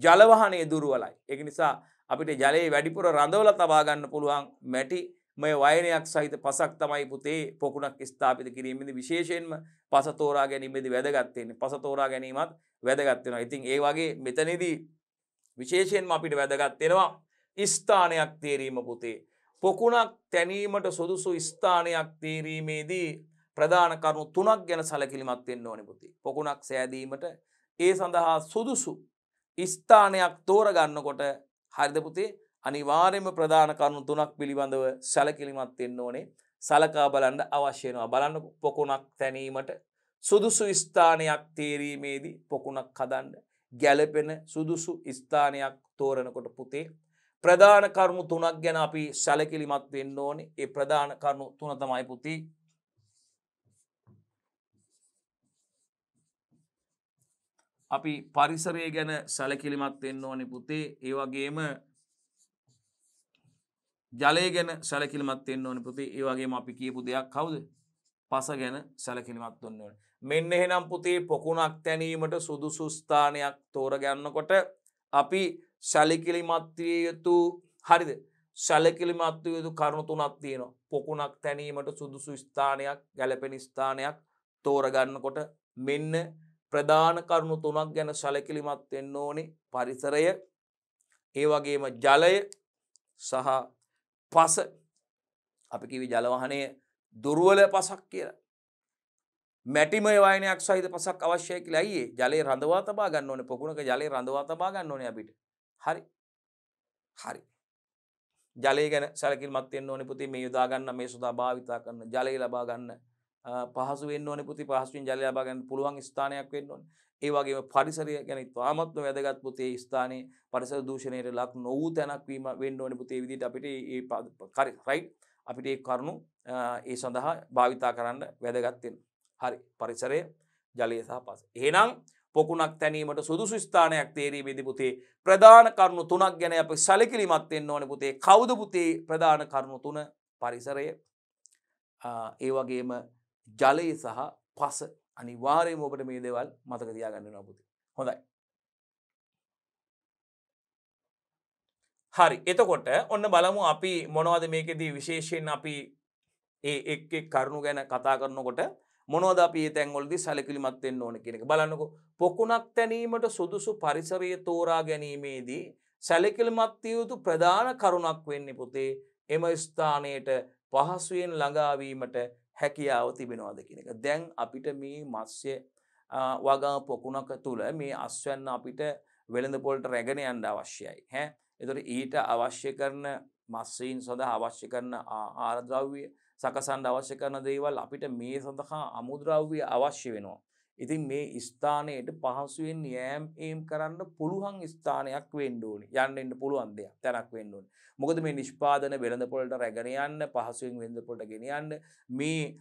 ජලවහනය දුරුවලයි එක නිසා අපිට ජලයේ වැඩිපුර රඳවල තබාගන්න පුළුවන් මැටි මේ වයනයක් සහිත පසක් තමයි පුතේ පොකුණක් ස්ථාපිත කිරීමද විශේෂයෙන්ම පසතෝරා ගැනීමේද වැදගත්තයන්නේ පසතෝරා ගැනීමත් වැදගත්වෙනවා ඉතින් ඒ වගේ මෙතනදී විශේෂයෙන්ම අපිට වැදගත්වෙනවා ස්ථානයක් තේරීම පුතේ. පොකුණක් තැනීමට සුදුසු ස්ථානයක් තේරීමේදී ප්‍රධාන කරුණු තුනක් ගැන සැලකිලිමත්වෙන්න ඕනි පුති. පොකුණක් සෑදීමට ඒ සඳහා සුදුසු ස්ථානයක් තෝරගන්නකොට හරිද පුතේ අනිවාර්යයෙන්ම ප්‍රධාන කරුණු තුනක් පිළිබඳව සැලකිලිමත් වෙන්න ඕනේ. සලකා බලන්න අවශ්‍ය වෙනවා. බලන්න පොකුණක් තැනීමට සුදුසු ස්ථානයක් තේරීමේදී පොකුණක් හදන්න ගැළපෙන සුදුසු ස්ථානයක් තෝරනකොට පුතේ ප්‍රධාන කරුණු තුනක් ගැන අපි සැලකිලිමත් වෙන්න ඕනේ. ඒ ප්‍රධාන කරුණු තුන තමයි පුතේ අපි පරිසරය ගැන සැලකිලිමත් වෙන්න ඕනේ පුතේ. ඒ වගේම ජලය ගැන සැලකිලිමත් එන්න ඕන පුති ඒවගේ අපි කියපු දෙයක් කවුද පස ගැන සැලකිලිමත් ඔන්න ඕන මෙන්න එහෙනම් පුතේ පොකුණක් තැනීමට සුදු සුස්ථානයක් තෝරගන්නකොට අපි සැලිකිලිමත්විය යුතු හරිද සැලකිලිමත්ව යුතු කරුණු තුනක් තියෙනවා පොකුණක් තැනීමට සුදුසු ස්ථානයක් ගැලපෙන ස්ථානයක් තෝරගන්නකොට මෙන්න ප්‍රධාන කරුණු තුනක් ගැන සැලකිලිමත් එන්න ඕනි පරිසරය ඒවගේම ජලය සහ පස අපි කිවි ජලවහනය දුරුවල පසක් කියලා. මැටිමය වයනයක් සහිත පසක් අවශ්‍යය කියලා ඇයි ජලයේ රඳවා තබා ගන්න ඕනේ පොකුණක ජලයේ රඳවා තබා ගන්න ඕනේ අපිට. හරි. හරි. ජලය ගැන සැලකිලිමත් වෙන්න ඕනේ පුතේ මේ යොදා ගන්න මේ සුදා භාවිතා කරන ජලය ලබා ගන්න පහසු වෙන්න ඕනේ පුතේ පහසුවෙන් ජලය ලබා ගන්න පුළුවන් ස්ථානයක් වෙන්න ඕනේ. ඒ වගේම පරිසරය ගැන ඉතාමත්ම වැදගත් පුතේ ස්ථානයේ පරිසර දූෂණයට ලක් නොවූ තැනක් වීම වෙන්න ඕනේ පුතේ විදිහට අපිට මේ රයිට් අපිට ඒ කරුණු ඒ සඳහා භාවිතා කරන්න වැදගත් හරි පරිසරය ජලය සහ පස. එහෙනම් පොකුණක් තැනීමට සුදුසු ස්ථානයක් තේරීමේදී පුතේ ප්‍රධාන කරුණු තුනක් ගැන අපි සැලකිලිමත් වෙන්න ඕනේ පුතේ. කවුද පුතේ ප්‍රධාන කරුණු තුන? පරිසරය ඒ වගේම ජලයේ සහ පස අනිවාරයම ඔබට මේ දෙවල් මතක තියාගන්න නොබුති හොඳයි හරි එතකොට ඔන්න බලමු අපි මොනවද මේකෙදී විශේෂයෙන් අපි ඒ එක් කරුණු ගැන කතා කරනකොට මොනෝද අපි තැන්වලදි සැලකිලිමත්වෙන් ඕන කෙනෙක බලන්නක පොකුණක් තැනීමට සුදුසු පරිසරය තෝරා ගැනීමේදී සැලකිල්මත්තියයුතු ප්‍රධාන කරුණක් වෙන්න පුතේ එම ස්ථානයට පහසුවෙන් ළඟාවීමට හැකියාව තිබෙනවාද කියන එක. දැන් අපිට මේ මත්ස්‍ය වගා පොකුණක තුළ මේ අස්වැන්න අපිට වෙළඳ පොල්ට රැගෙන යන්න අවශ්‍යයි. හැ එතොට ඊට අවශ්‍ය කරන මස්සීන් සඳහා අවශ්‍ය කරන ආරද්‍රව්‍ය සකසන්ඩ අවශ්‍ය කරන දේවල් අපිට මේ සඳහා අමුද්‍රව්‍ය අවශ්‍ය වෙනවා. ඉතින් මේ ස්ථානයට පහසුවෙන් යෑම් ඒම් කරන්න පුළුවන් ස්ථානයක් වෙන්න ඕනි. යන්න එන්න පුළුවන් දෙයක්. තැනක් වෙන්න ඕනි. මොකද මේ නිෂ්පාදන වෙළඳපොළට රැගෙන යන්න, පහසුවෙන් වෙළඳපොළට ගෙන යන්න, මේ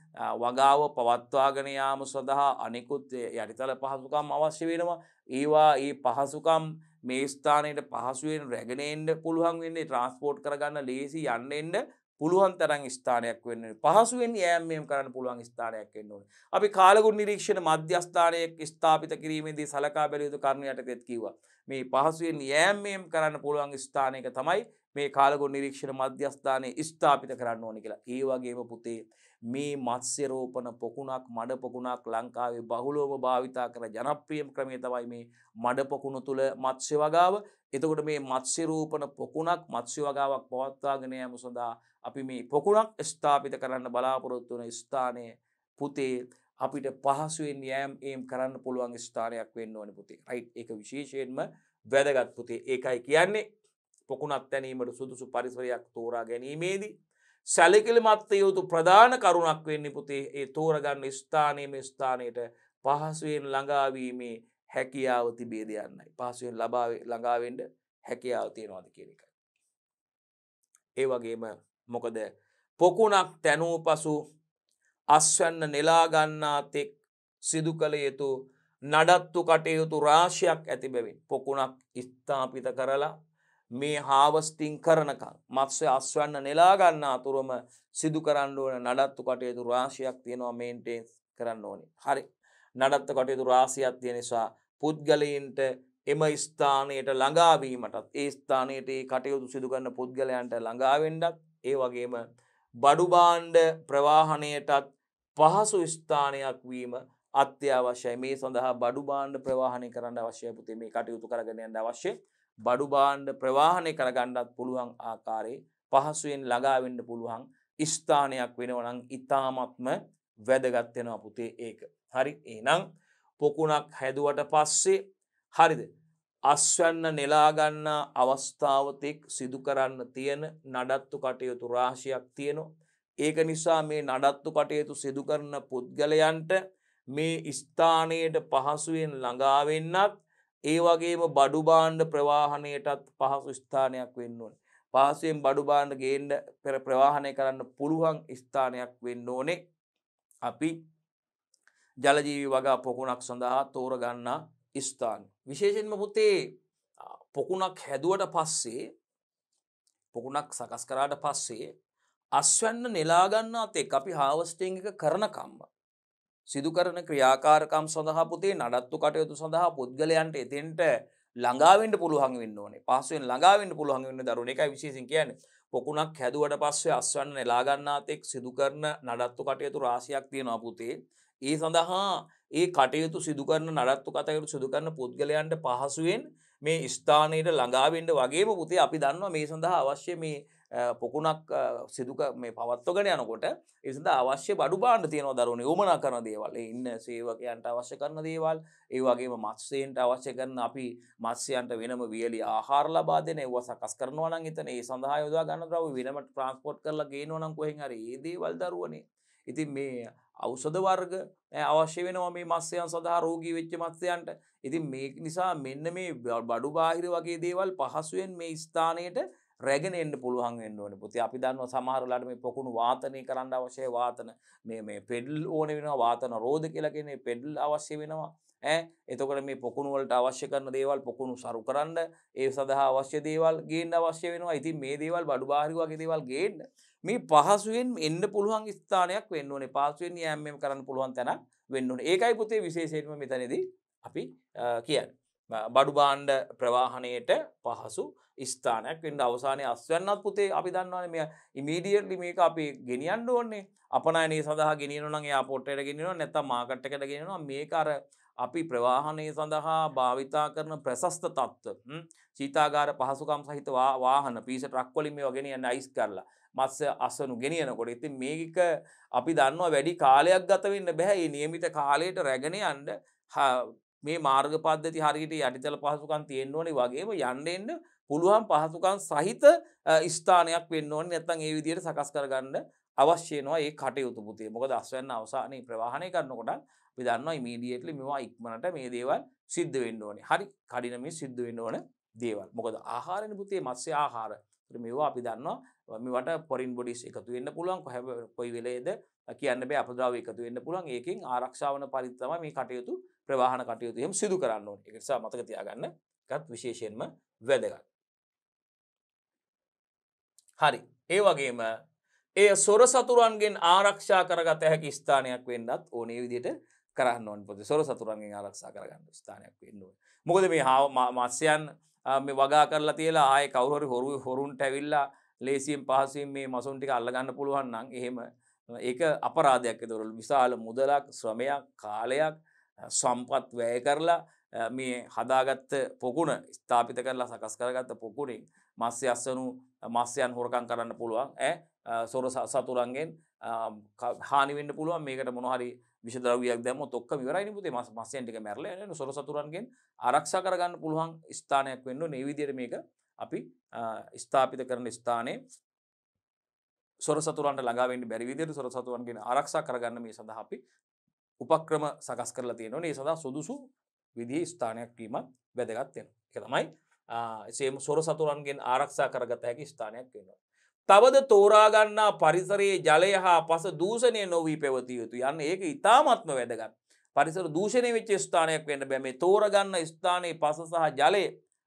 වගාව පවත්වාගෙන යාම සඳහා අනිකුත් යටිතල පහසුකම් අවශ්‍ය වෙනවා. ඒවා ඒ පහසුකම් මේ ස්ථානයට පහසුවෙන් රැගෙන එන්න පුළුවන් වෙන්නේ ට්‍රාන්ස්පෝර්ට් කරගන්න ලේසි යන්න එන්න පුළුවන් තරං ස්ථානයක් වෙන්න පහසුවෙන් යෑම්මම් කරන්න පුළුවන් ස්ථානයක් එන්න ඕන අපි කාලගු නිරීක්ෂණ මධ්‍යස්ථානයක් ස්ථාපිත කිරීමේදී සලකා බැලියුතු කරුණයට තෙත් කිව්වා මේ පහසුවෙන් යෑම්මම් කරන්න පුළුවන් ස්ථානයක තමයි මේ කාලගු නිරීක්ෂණ මධ්‍යස්ථානය ස්ථාපිත කරන්න ඕනි කියලා ඒ වගේම පුතේ මේ මත්ස්‍යරෝපන පොකුණක් මඩ පොකුණක් ලංකාවේ බහුලෝම භාවිතා කර ජනප්‍රියම් ක්‍රමේ තමයි මේ මඩ පොකුණු තුළ මත්ස්‍ය වගාව එතකොට මේ මත්ස්‍යරූපන පොකුණක් මත්ස්‍ය වගාවක් පවත්වාගෙනයම සඳහා අපි මේ පොකුණක් ස්ථාපිත කරන්න බලාපොරොත්තු වන ස්ථානය පුතේ අපිට පහසුවෙන් යෑම් ඒම් කරන්න පුළුවන් ස්ථානයක් වෙන්න ඕන පුතේ රයි් එක විශේෂයෙන්ම වැදගත් පුතේ ඒකයි කියන්නේ පොකුණක් තැනීමට සුදුසු පරිසරයක් තෝරා ගැනීමේදී සැලිකිලිමත්ත යුතු ප්‍රධාන කරුණක් වෙන්න පුතේ ඒ තෝරගන්න ස්ථානයම ස්ථානයට පහසුවෙන් ළඟාවීමේ හැකියාව තිබේ දෙයන්නයි පහසුවෙන් ලබාව ළඟාවෙන්ඩ හැකියාව තියෙනවාද කියනක. ඒ වගේම මොකද පොකුණක් තැනූ පසු අස්වන්න නෙලාගන්නා තෙක් සිදු කළ යුතු නඩත්තු කටයුතු රාශයක් ඇති බැවින් පොකුණක් ස්ථාපිත කරලා මේ හාවස්ටිං කරනකල් මත්සය අස්වන්න නෙලාගන්න අතුරම සිදු කරන්න ඕන නඩත්තු කටයුතු රාශයක් තියෙනවා මේන්ටේ කරන්න ඕනි. හරි නඩත්ත කටයුතු රාසියක් තිය නිසා පුද්ගලයින්ට එම ස්ථානයට ළඟාවීමටත් ඒ ස්ථානයට ඒ කටයුතු සිදුකන්න පුද්ගලයන්ට ළඟාවෙන්ඩක් ඒ වගේම බඩුබාණ්ඩ ප්‍රවාහණයටත් පහසු ස්ථානයක් වීම අත්‍යවශ්‍යයි මේ සඳහා බඩුබාණ්ඩ ප්‍රවාහණය කරන්න අවශ්‍යය පුති මේ කටයුතු කරගෙනයන්න අවශ්‍යය බඩු බාණ්ඩ ප්‍රවාහණය කරගණ්ඩත් පුළුවන් ආකාරයේ පහසුවෙන් ළඟාවෙන්ඩ පුළුවන් ස්ථානයක් වෙනවනං ඉතාමත්ම වැදගත්වෙන අපපුතේ ඒක. හරි ඒනං පොකුණක් හැදුවට පස්සේ හරිද. අස්වන්න නෙලාගන්නා අවස්ථාවතෙක් සිදුකරන්න තියෙන නඩත්තු කටයුතු රාශියක් තියෙනවා. ඒක නිසා මේ නඩත්තු කටයුතු සිදුකරන පුද්ගලයන්ට මේ ස්ථානයට පහසුවෙන් ළඟාවෙන්නත් ඒ වගේම බඩු බාණ්ඩ ප්‍රවාහණයටත් පහසු ස්ථානයක් වෙන්න ඕන. පහසුවෙන් බඩු බාණ්ඩ ගේන්න පෙර ප්‍රවාහණය කරන්න පුළුවන් ස්ථානයක් වෙන්න ඕනේ. අපි ජලජීවි වගා පොකුණක් සඳහා තෝරගන්නා ස්ථාන. විශේෂෙන්ම පුතේ පොකුණක් හැදුවට පස්සේ පොකුණක් සකස් කරාට පස්සේ අස්වැන්න නෙලාගන්නාත් එක් අපි හාවස්ටේංගික කරනකම්ම සිදුකරන ක්‍රියාකාරකම් සඳහා පුතේ නඩත්තු කටයුතු සඳහා පුද්ගලයන්ට එතෙන්ට ළඟාවෙන්ට පුළුවන් වෙන්න ඕනේ පහසුවෙන් ළඟාවෙන්ට පුළුවන් වෙන්න දරුණ එකයි විශේෂයෙන් කියන්නේ පොකුණක් හැදුවට පස්සේ අස්වන්න නෙලා ගන්නාතෙක් සිදුකරන නඩත්තු කටයුතු රාශියක් තියෙනවා පුතේ ඒ සඳහා ඒ කටයුතු සිදුකරන නඩත්තු කතයුතු සිදුකරන පුද්ගලයන්ට පහසුවෙන් මේ ස්ථානයට ළඟාවෙන්ට වගේම පුතේ අපි දන්නවා මේ සඳහා අවශ්‍ය මේ පොකුණක් සිදුක මේ පවත්වගෙන යනකොට එසඳ අවශ්‍ය බඩු බාණ්ඩ තියනව දරුණ යෝමනා කරන දේවල් ඉන්න සේවකයන්ට අවශ්‍ය කරන දේවල් ඒවාගේම මත්සේන්ට අවශ්‍ය කරන අපි මත්ස්‍යයන්ට වෙනම වියලි ආහාර ලබා දෙන ඒව සකස් කරනවනන් එතන ඒ සඳහා යොදා ගන්න රව වෙනම ට්‍රන්ස්පොට් කරලා ගේනවනම් කොහෙන් හරි ඒ දේවල් දරුවනේ ඉතින් මේ අවසද වර්ග අවශ්‍ය වෙනවා මේ මස්්‍යයන් සඳහා රෝගී වෙච්ච මත්ස්යන්ට ඉතින් මේ නිසා මෙන්න මේ බඩු බාහිර වගේ දේවල් පහසුවෙන් මේ ස්ථානයට රැගෙන එන්න පුළුවන් වෙන්න ඕනේ පුතේ. අපි දන්නවා සමහර වෙලාවට මේ පොකුණු වාතනය කරන්න අවශ්‍ය වාතන මේ මේ පෙඩල් ඕන වෙනවා වාතන රෝධ කියලා කියන්නේ පෙඩල් අවශ්‍ය වෙනවා. ඈ එතකොට මේ පොකුණු වලට අවශ්‍ය කරන දේවල් පොකුණු සරු කරන්න ඒ සඳහා අවශ්‍ය දේවල් ගේන්න අවශ්‍ය වෙනවා. ඉතින් මේ දේවල් බඩු බාහිර වගේ දේවල් ගේන්න මේ පහසුවෙන් එන්න පුළුවන් ස්ථානයක් වෙන්න ඕනේ. පහසුවෙන් යෑම් කරන්න පුළුවන් තැනක් වෙන්න ඕනේ. ඒකයි පුතේ විශේෂයෙන්ම මෙතනදී අපි කියන්නේ. බඩු බාණ්ඩ ප්‍රවාහණයට පහසු ස්ථානයක් වෙන්ට අවසානය අස්වන්නත් පුතේ අපි දන්නවන මෙ ඉමීඩියට්ලි මේක අපි ගෙනියන්ඩ ඕන්නේ අපනනේ සඳහ ගෙනනගේ අපොට්ටයට ගෙනන නැත මාකට්ටකට ගෙනවා මේකර අපි ප්‍රවාහනය සඳහා භාවිතා කරන ප්‍රශස්ත තත්ත්ව චීතාගාර පහසුකම් සහිතවා වාහන පිස ට්‍රක්වලින් මේ වගෙනයන්න අයිස් කරලා මත්ස අසනු ගෙනියනකොට ඉතින් මේක අපි දන්නවා වැඩි කාලයක් ගතවෙන්න බැහැ නියමිත කාලයට රැගෙන අන්ඩ මේ මාර්ග පද්ධති හරියට යටිතල පහසුකම් තියෙන්න ඕනේ වගේම යන්න එන්න පුළුවන් පහසුකම් සහිත ස්ථානයක් වෙන්න ඕනේ නැත්නම් ඒ විදිහට සකස් කරගන්න අවශ්‍ය වෙනවා ඒ කටයුතු පුතේ. මොකද අස්වැන්න අවසානයේ ප්‍රවාහණය කරනකොට අපි දන්නවා ඉමීඩියට්ලි මේවා ඉක්මනට මේ දේවල් සිද්ධ වෙන්න ඕනේ. හරි කඩිනමින් සිද්ධ වෙන්න ඕන දේවල්. මොකද ආහාරනේ පුතේ මත්ස්‍ය ආහාර. මේවා අපි දන්නවා මේවට පොරින් බොඩිස් එකතු වෙන්න පුළුවන් කොහේ කොයි වෙලේද කියන්න බෑ අපද්‍රව්‍ය එකතු වෙන්න පුළුවන්. ඒකෙන් ආරක්ෂා වන පරිදි තමයි මේ කටයුතු ප්‍රවාහන කටයුතු එහෙම සිදු කරන්න ඕනේ. ඒක නිසා මතක තියාගන්න. ඒකත් විශේෂයෙන්ම වැදගත්. හරි. ඒ වගේම එය සොර සතුරන්ගෙන් ආරක්ෂා කරගත හැකි ස්ථානයක් වෙන්නත් ඕනේ විදිහට කරන්න ඕනේ. පොද සොර සතුරන්ගෙන් ආරක්ෂා කරගන්න ස්ථානයක් වෙන්න ඕනේ. මොකද මේ මත්ස්‍යයන් මේ වගා කරලා තියලා ආයේ කවුරු හරි හොරු හොරුන්ට ඇවිල්ලා ලේසියෙන් පහසුවෙන් මේ මසුන් ටික අල්ලගන්න පුළුවන් නම් එහෙම ඒක අපරාධයක් ඒතකොට විශාල මුදලක් ශ්‍රමයක් කාලයක් සම්පත් වැය කරලා මේ හදාගත්ත පොකුණ ස්ථාපිත කරලා සකස් කරගත්ත පොකුණින් මස්්‍ය අස්සනු මස්්‍යයන් හොරකං කරන්න පුළුවන් ඇ සොර සතුරන්ගෙන් හානිවෙන්න පුළුවන් මේකට මොනහරි විශදරවයක් දැම ොක් විරයි පුතේ මස් මස්යන්ටික මැරල න සොර සතුරන්ගෙන් ආරක්ෂ කරගන්න පුළුවන් ස්ථානයක් වෙන්න නේවිදිර මේක අපි ස්ථාපිත කරන ස්ථානයේ සොර සතුරන්ට ළඟාවෙන්ට බැරිවිදිර සොර සතුරන්ගෙන ආරක්ෂ කරගන්න මේ සඳහපි උපක්‍රම සකස් කරලා තියෙනවා ඒ සඳහා සුදුසු විදිහ ස්ථානයක් වීමත් වැදගත්වෙන එක තමයි සේම සොර සතුරන්ගෙන් ආරක්ෂා කරගත හැකි ස්ථානයක් වෙනවා. තවද තෝරාගන්නා පරිසරයේ ජලය හා පස දූෂණය නොවී පැවතිය යුතු යන්න ඒක ඉතාමත්ම වැදගත් පරිසර දූෂණය වෙච්ච ස්ථානයක් වන්න බැමේ තෝරගන්න ස්ථානයේ පස සහ ජලය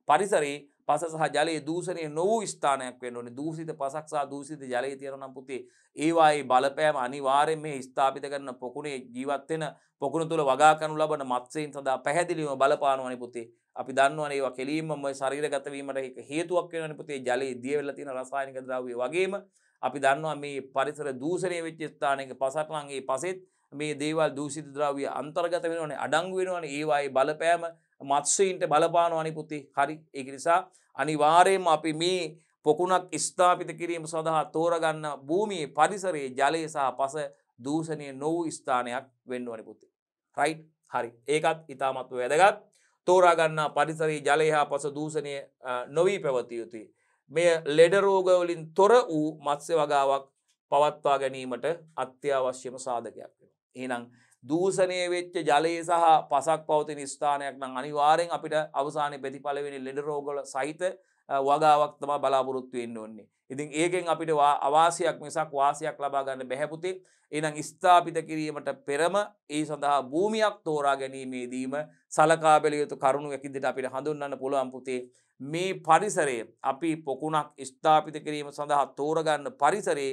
පරිසරයේ පස සහ ජලයේ දූෂණය නොවූ ස්ථානයක් වෙන්න ඕනේ. දූෂිත පසක් සහ දූෂිත ජලය තියෙනවා නම් පුතේ ඒවායේ බලපෑම අනිවාර්යෙන් මේ ස්ථාපිත කරන පොකුණේ ජීවත් වෙන පොකුණ තුල වගා කරනු ලබන මත්ස්‍යයන් සඳහා පැහැදිලිවම බලපානවනේ පුතේ. අපි දන්නවනේ ඒවා කෙලින්ම ශරීරගත වීමට හේතුවක් වෙනවනේ පුතේ. ජලයේ දිය වෙලා තියෙන රසායනික ද්‍රව්‍ය වගේම අපි දන්නවා මේ පරිසර දූෂණය වෙච්ච ස්ථානයක පසක් නම් ඒ පසෙත් මේ දේවල් දූෂිත ද්‍රව්‍ය අන්තර්ගත වෙනවනේ අඩංගු වෙනවනේ ඒවායේ බලපෑම මත්සීන්ට බලපානවානි පුති හරි ඒ නිසා අනිවාරයෙන් අපි මේ පොකුණක් ස්ථාපිත කිරීම සඳහා තෝරගන්න භූමියේ පරිසරයේ ජලය සහ පස දූෂණය නොවූ ස්ථානයක් වෙන්නුවනි පුති. රයි් හරි ඒකත් ඉතාමත්ව වැදගත් තෝරාගන්නා පරිසරයේ ජලය හා පස දූෂණය නොවී පැවතිය යුතුයි. මෙය ලෙඩරෝගවලින් තොර වූ මත්ස්‍ය වගාවක් පවත්වා ගැනීමට අත්‍යවශ්‍යම සාධකයක් වෙන. එහනම් දූසනය වෙච්ච ජලය සහ පසක් පවතින ස්ථානයක් නම් අනිවාරෙන් අපිට අවසානය ප්‍රතිඵලවෙනි ලෙඩරෝගොල සහිත වගාවක් තම බලාපොරොත්තුවෙන්න ඔන්නේ. ඉතින් ඒකෙන් අපිට අවාසයක් මිසක් වාසයක් ලබාගන්න බැහැපුති එනම් ස්ථාපිත කිරීමට පෙරම ඒ සඳහා භූමියක් තෝරා ගැනීමේදීම සලකාබෙලියයුතු කරුණු ඇකිදිට අපිට හඳුන්න්න පුළුවන්පුතේ මේ පරිසරේ අපි පොකුණක් ස්ථාපිත කිරීම සඳහා තෝරගන්න පරිසරේ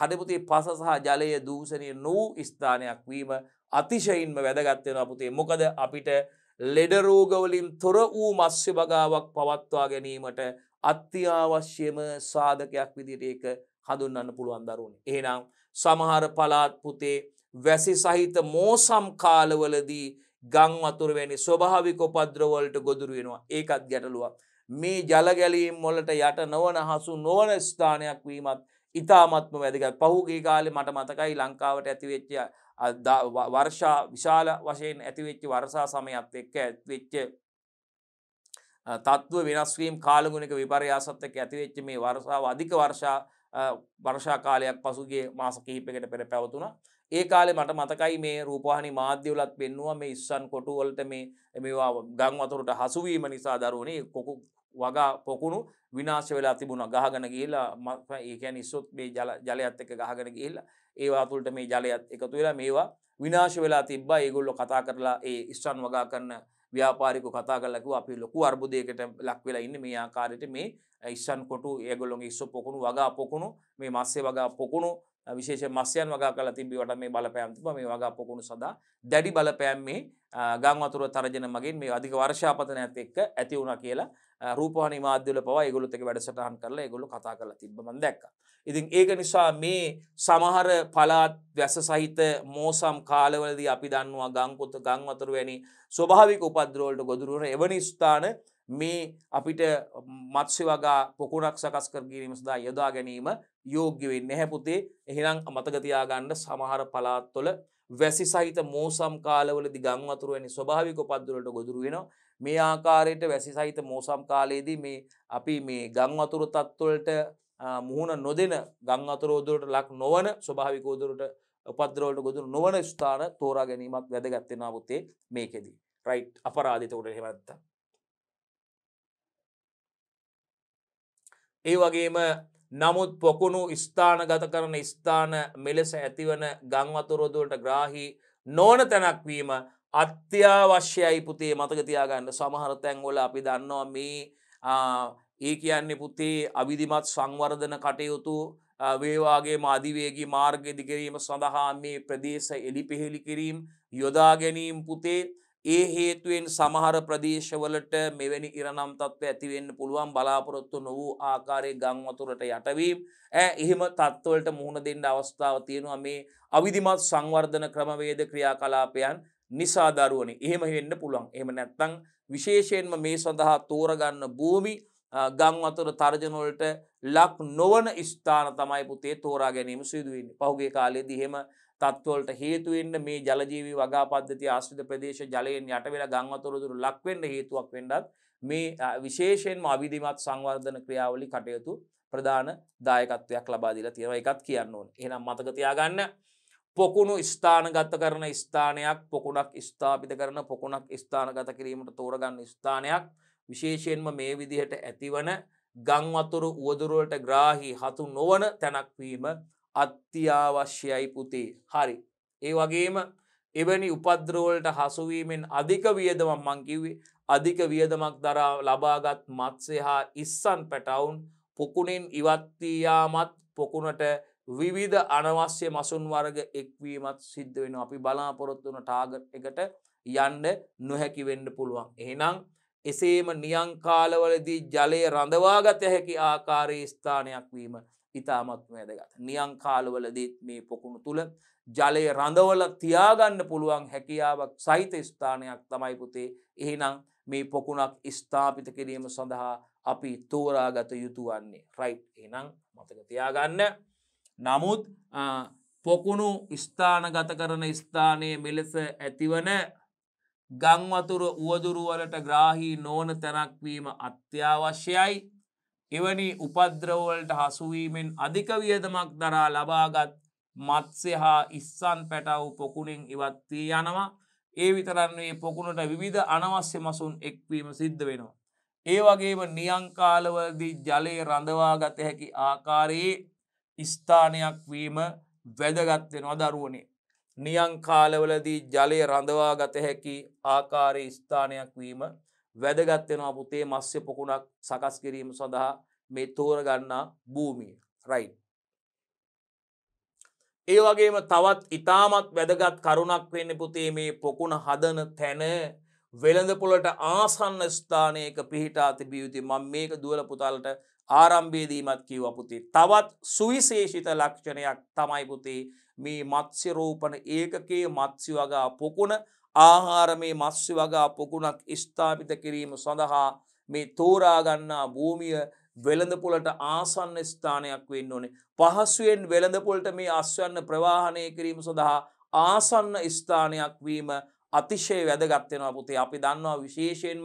හදපුතේ පස සහ ජලය දූෂණය නොවූ ස්ථානයක් වීම අතිශයින්ම වැදගත්වෙන පුතේ මොකද අපිට ලෙඩරෝගවලින් තොර වූ මස්්‍ය භගාවක් පවත්වා ගැනීමට අත්‍යවශ්‍යම සාධකයක් විදිට ඒක හඳුන්න්න පුළුවන් දරුන්. එහෙනම් සමහර පලාත් පුතේ වැසි සහිත මෝසම් කාලවලදී ගංවතුරවැනි ස්වභාවික උපද්‍රවලට ගොදුරු වෙනවා ඒකත් ගැටලුවක්. මේ ජලගැලීම් මොලට යට නොවන හසු නොවන ස්ථානයක් වීමත් ඉතාමත්ම වැදගත් පහුගේ කාලෙ මට මතකයි ලංකාවට ඇතිවෙච්චා වර්ෂා විශාල වශයෙන් ඇතිවෙච්ච වර්සා සමයත් එක්ක ඇත්වෙච්ච තත්ව වෙනස්වීම් කාලගුණක විපරයාසත්තක ඇතිවෙච්ච මේ වර්සාාව අධික වර්ෂා වර්ෂා කාලයක් පසුගේ මාස කිහිපකට පෙර පැවතුන ඒ කාලේ මට මතකයි මේ රූපහනි මාධ්‍යවලත් පෙන්නවා මේ ඉස්සන් කොටුවලට මේ මෙවා ගංවතුරට හසුවීම නිසා දරුවනේ කොකු වගා පොකුණු විනාශ වෙලා තිබුණ ගහගන ගිහිල්ලා ඒකැන ඉස්සොත් මේ ජලයත් එක ගහගෙන ගිහිල්ලා ඒවාතුළට මේ ජලයත් එකතු වෙලා මේවා විනාශ වෙලා තිබ්බ ඒගොල්ලො කතා කරලා ඒ ස්්‍රන් වගා කරන්න ව්‍යාපාරිකු කතා කරලකු අපි ලොකු අර්බුදයකට ලක් වෙලා ඉන්න මේ ආකාරයට මේ ඉස්සන් කොටු ඒගොල්ලොන් ඉස්ස පොකුණු වගා පොකුණු මේ මස්සේ වගා පොකුණු විශේෂ මස්යන් වගා කල තිබිවට මේ බලපෑම් තිබ මේ වගා පොකුණු සඳහා දැඩි බලපෑම් මේ ගංවතුර තරජන මගින් මේ අධික වර්ෂාපතන ඇත එක්ක ඇති වුණ කියලා රූපහන මාධ්‍යල පවා ගොලුත් එක වැඩසටහන් කරලා ගොලු කතා කල තිබමන් දැක්ක. ඉතින් ඒක නිසා මේ සමහර පලාත් වැස සහිත මෝසම් කාලවලද අපි දන්නවා ගංකොත ගංවතුර වැනි ස්වභාවික උපද්‍රෝල්ට ගොදුරුවන එවනි ස්ථාන මේ අපිට මත්ස්‍ය වගා පොකුණක් සකස් කර කිරීම සදා යොදා ගැනීම යෝග්‍යවෙන් නැහැපුතේ එහෙනම් අමතකතියාගන්න සමහර පලාත්වොල වැසි සහිත මෝසම් කාලවලදි ගංවතුරුවනි ස්වභාවික පද්දුලට ගොදුරුවෙනවා මේ ආකාරයට වැසි සහිත මෝසම් කාලයේදී මේ අපි මේ ගංවතුර තත්ත්වලට මුහුණ නොදෙන ගංවතරෝදුරට ලක් නොවන ස්වභාවිකෝදුරට උපද්‍රවලට ගොදුරු නොවන ස්ථාන තෝරා ගැනීමක් වැදගත්වෙනවා පුතේ මේකෙදී. රයි් අපරාධිතවට හෙමත්ත. ඒ වගේම නමුත් පොකුණු ස්ථාන ගත කරන ස්ථාන මෙලෙස ඇතිවන ගංවතුරෝදුවලට ග්‍රාහි නෝන තැනක්වීම අත්‍යවශ්‍යයි පුතේ මතකතියාගන්න සමහර තැන්වල අපි දන්නවා මේ ඒ කියන්නේ පුතේ අවිධිමත් සංවර්ධන කටයුතු වේවාගේ මාධිවේගේ මාර්ග දිකිරීම සඳහා මේ ප්‍රදේශ එලි පෙහෙළි කිරීම් යොදා ගැනීම් පුතේ ඒ හේතුවෙන් සමහර ප්‍රදේශවලට මෙවැනි ඉරනම් තත්ව ඇතිවෙන්න පුළුවන් බලාපොරොත්තු නොවූ ආකාරය ගංවතුරට යටවීම් ඇ එහෙම තත්ත්වලට මුහුණ දෙන්න අවස්ථාව තියෙනවා මේ අවිධිමත් සංවර්ධන ක්‍රමවේද ක්‍රියා කලාපයන් නිසා දරුවනි එහෙම වෙන්න පුළුවන් එහෙම නැත්තං විශේෂයෙන්ම මේ සඳහා තෝරගන්න භූමි ගං අතුර තර්ජනවලට ලක් නොවන ස්ථාන තමයි පුතේ තෝරා ගැනීම සිදුවන්න පහුගේ කාලෙද එහෙම තත්වලට හේතුවෙන්ට මේ ජලජීවි වගා පද්ධති ආශ්‍රිත ප්‍රදේශ ජලයෙන් යටවෙල ගංවතුරදුරු ලක්වෙන්න හේතුවක් වෙන්ඩත් මේ විශේෂයෙන්ම අවිධිමත් සංවර්ධන ක්‍රියාවලි කටයුතු ප්‍රධාන දායකත්වයක් ලබාදිලා තියෙන එකත් කියන්න ඕන එනම් මතකතියාගන්න පොකුණු ස්ථානගත කරන ස්ථානයක් පොකුණක් ස්ථාපිත කරන පොකුණක් ස්ථානගත කිරීමට තෝරගන්න ස්ථානයක් විශේෂයෙන්ම මේ විදිහට ඇතිවන ගංවතුරු උවදුරුවලට ග්‍රාහි හතු නොවන තැනක්වීම අත්‍යවශ්‍යයි පුතේ හරි. ඒ වගේම එවැනි උපද්‍රවලට හසුවීමෙන් අධික වියදමක් මංකිවේ අධික වියදමක් දරා ලබාගත් මත්සේ හා ඉස්සන් පැටවුන් පොකුණෙන් ඉවත්වීයාමත් පොකුණට විවිධ අනවශ්‍ය මසුන් වර්ග එක්වීමත් සිද්ධ වෙන අපි බලාපොරොත්තුන ටාගට් එකට යන්ඩ නොහැකි වෙන්න පුළුවන්. එහෙනම් එසේම නියංකාලවලදී ජලය රඳවාගත හැකි ආකාරයේ ස්ථානයක් වීම ඉතාමත්ම ඇදගත්. නියංකාලවලදීත් මේ පොකුණු තුළ ජලය රඳවල තියාගන්න පුළුවන් හැකියාවක් සහිත ස්ථානයක් තමයි පුතේ එහෙනම් මේ පොකුණක් ස්ථාපිත කිරීම සඳහා අපි තෝරාගත යුතුවන්නේ රයි් එනම් මතක තියාගන්න නමුත් පොකුණු ස්ථානගත කරන ස්ථානයේ මෙලෙස ඇතිවන ගංවතුර වුවදුරුවලට ග්‍රාහි නෝන තැනක්වීම අත්‍යවශ්‍යයි එවැනි උපද්‍රවලට හසුවීමෙන් අධික වියදමක් දරා ලබාගත් මත්සෙ හා ඉස්සන් පැටව් පොකුණින් ඉවත්වී යනවා ඒ විතරන්නේ පොකුණට විධ අනවශ්‍ය මසුන් එක්වීම සිද්ධ වෙනවා. ඒ වගේම නියංකාලවලදී ජලයේ රඳවා ගත හැකි ආකාරයේ ස්ථානයක් වීම වැදගත්වෙනවා දරුවනේ. නියං කාලවලදී ජලය රඳවා ගත හැකි ආකාරය ස්ථානයක් වීම වැදගත්වෙනවා පුතේ මස්්‍ය පොකුණක් සකස් කිරීම සඳහා මේ තෝර ගන්නා භූමිය රයි්. ඒ වගේම තවත් ඉතාමත් වැදගත් කරුණක් වෙන්න පුතේ මේ පොකුණ හදන තැන වෙළඳපුලට ආසන්න ස්ථානයක පිහිටා තිබියයුතු මං මේක දුවල පුතාලට ආරම්භේදීමත් කිව්ව පුතේ තවත් සුවිශේෂිත ලක්ෂණයක් තමයි පුතේ මේ මත්සිරෝපන ඒකකේ මත්සි වගා පොකුණ ආහාර මේ මත්සි වගා පොකුණක් ස්ථාපිත කිරීම සඳහා මේ තෝරාගන්නා භූමිය වෙළඳපුලට ආසන්න ස්ථානයක් වෙන්න ඕනේ. පහසුවෙන් වෙළඳපොලට මේ අස්වන්න ප්‍රවාහණය කිරීම සඳහා ආසන්න ස්ථානයක් වීම අතිශය වැදගත්වෙනවා පුතේ අපි දන්නවා විශේෂයෙන්ම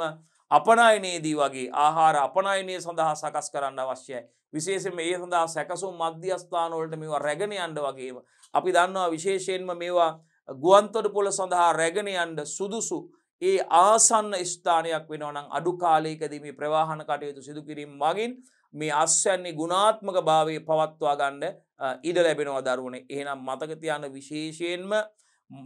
අපනයනයේදී වගේ ආහාර අපනයනය සඳහා සකස් කරන්න අවශ්‍යයි. විශේෂම ඒ සඳහා සැකසුම් මධ්‍යස්ථානවලට මේවා රැගෙන අන්ඩ වගේම. අපි දන්නවා විශේෂයෙන්ම මේවා ගුවන්තොට පොල සඳහා රැගෙන අන්ඩ සුදුසු ඒ ආසන්න ස්ථානයක් වෙනවනම් අඩු කාලයකදීම ප්‍රවාහන කටයුතු සිදුකිරීම මගින් මේ අස්වැන්නේ ගුණාත්මක භාවය පවත්වා ගණ්ඩ ඉඩ ලැබෙනවා දරුවන එහනම් මතකතියන්න විශේෂයෙන්ම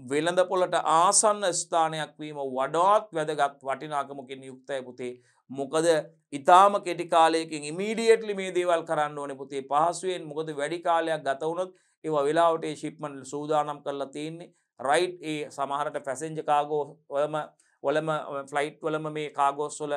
වෙළඳපොලට ආසන්න ස්ථානයක් වීම වඩාත් වැදගත් වටිනාකමකින් යුක්තයි පුතේ. මොකද ඉතාම කෙටිකාලයකින් ඉමීඩියටලි මේ දේවල් කරන්න ඕන පුතේ පහසුවෙන් මොකද වැඩිකාලයක් ගතවුණොත් ඒ වෙලාවටේ ශිප්මන් සූදානම් කරලා තියන්නේ රයිට් ඒ සමහරට පැසෙන්ජ කාගෝ ඔයම වලම ෆ්ලයිට් වලම මේ කාගෝස්වල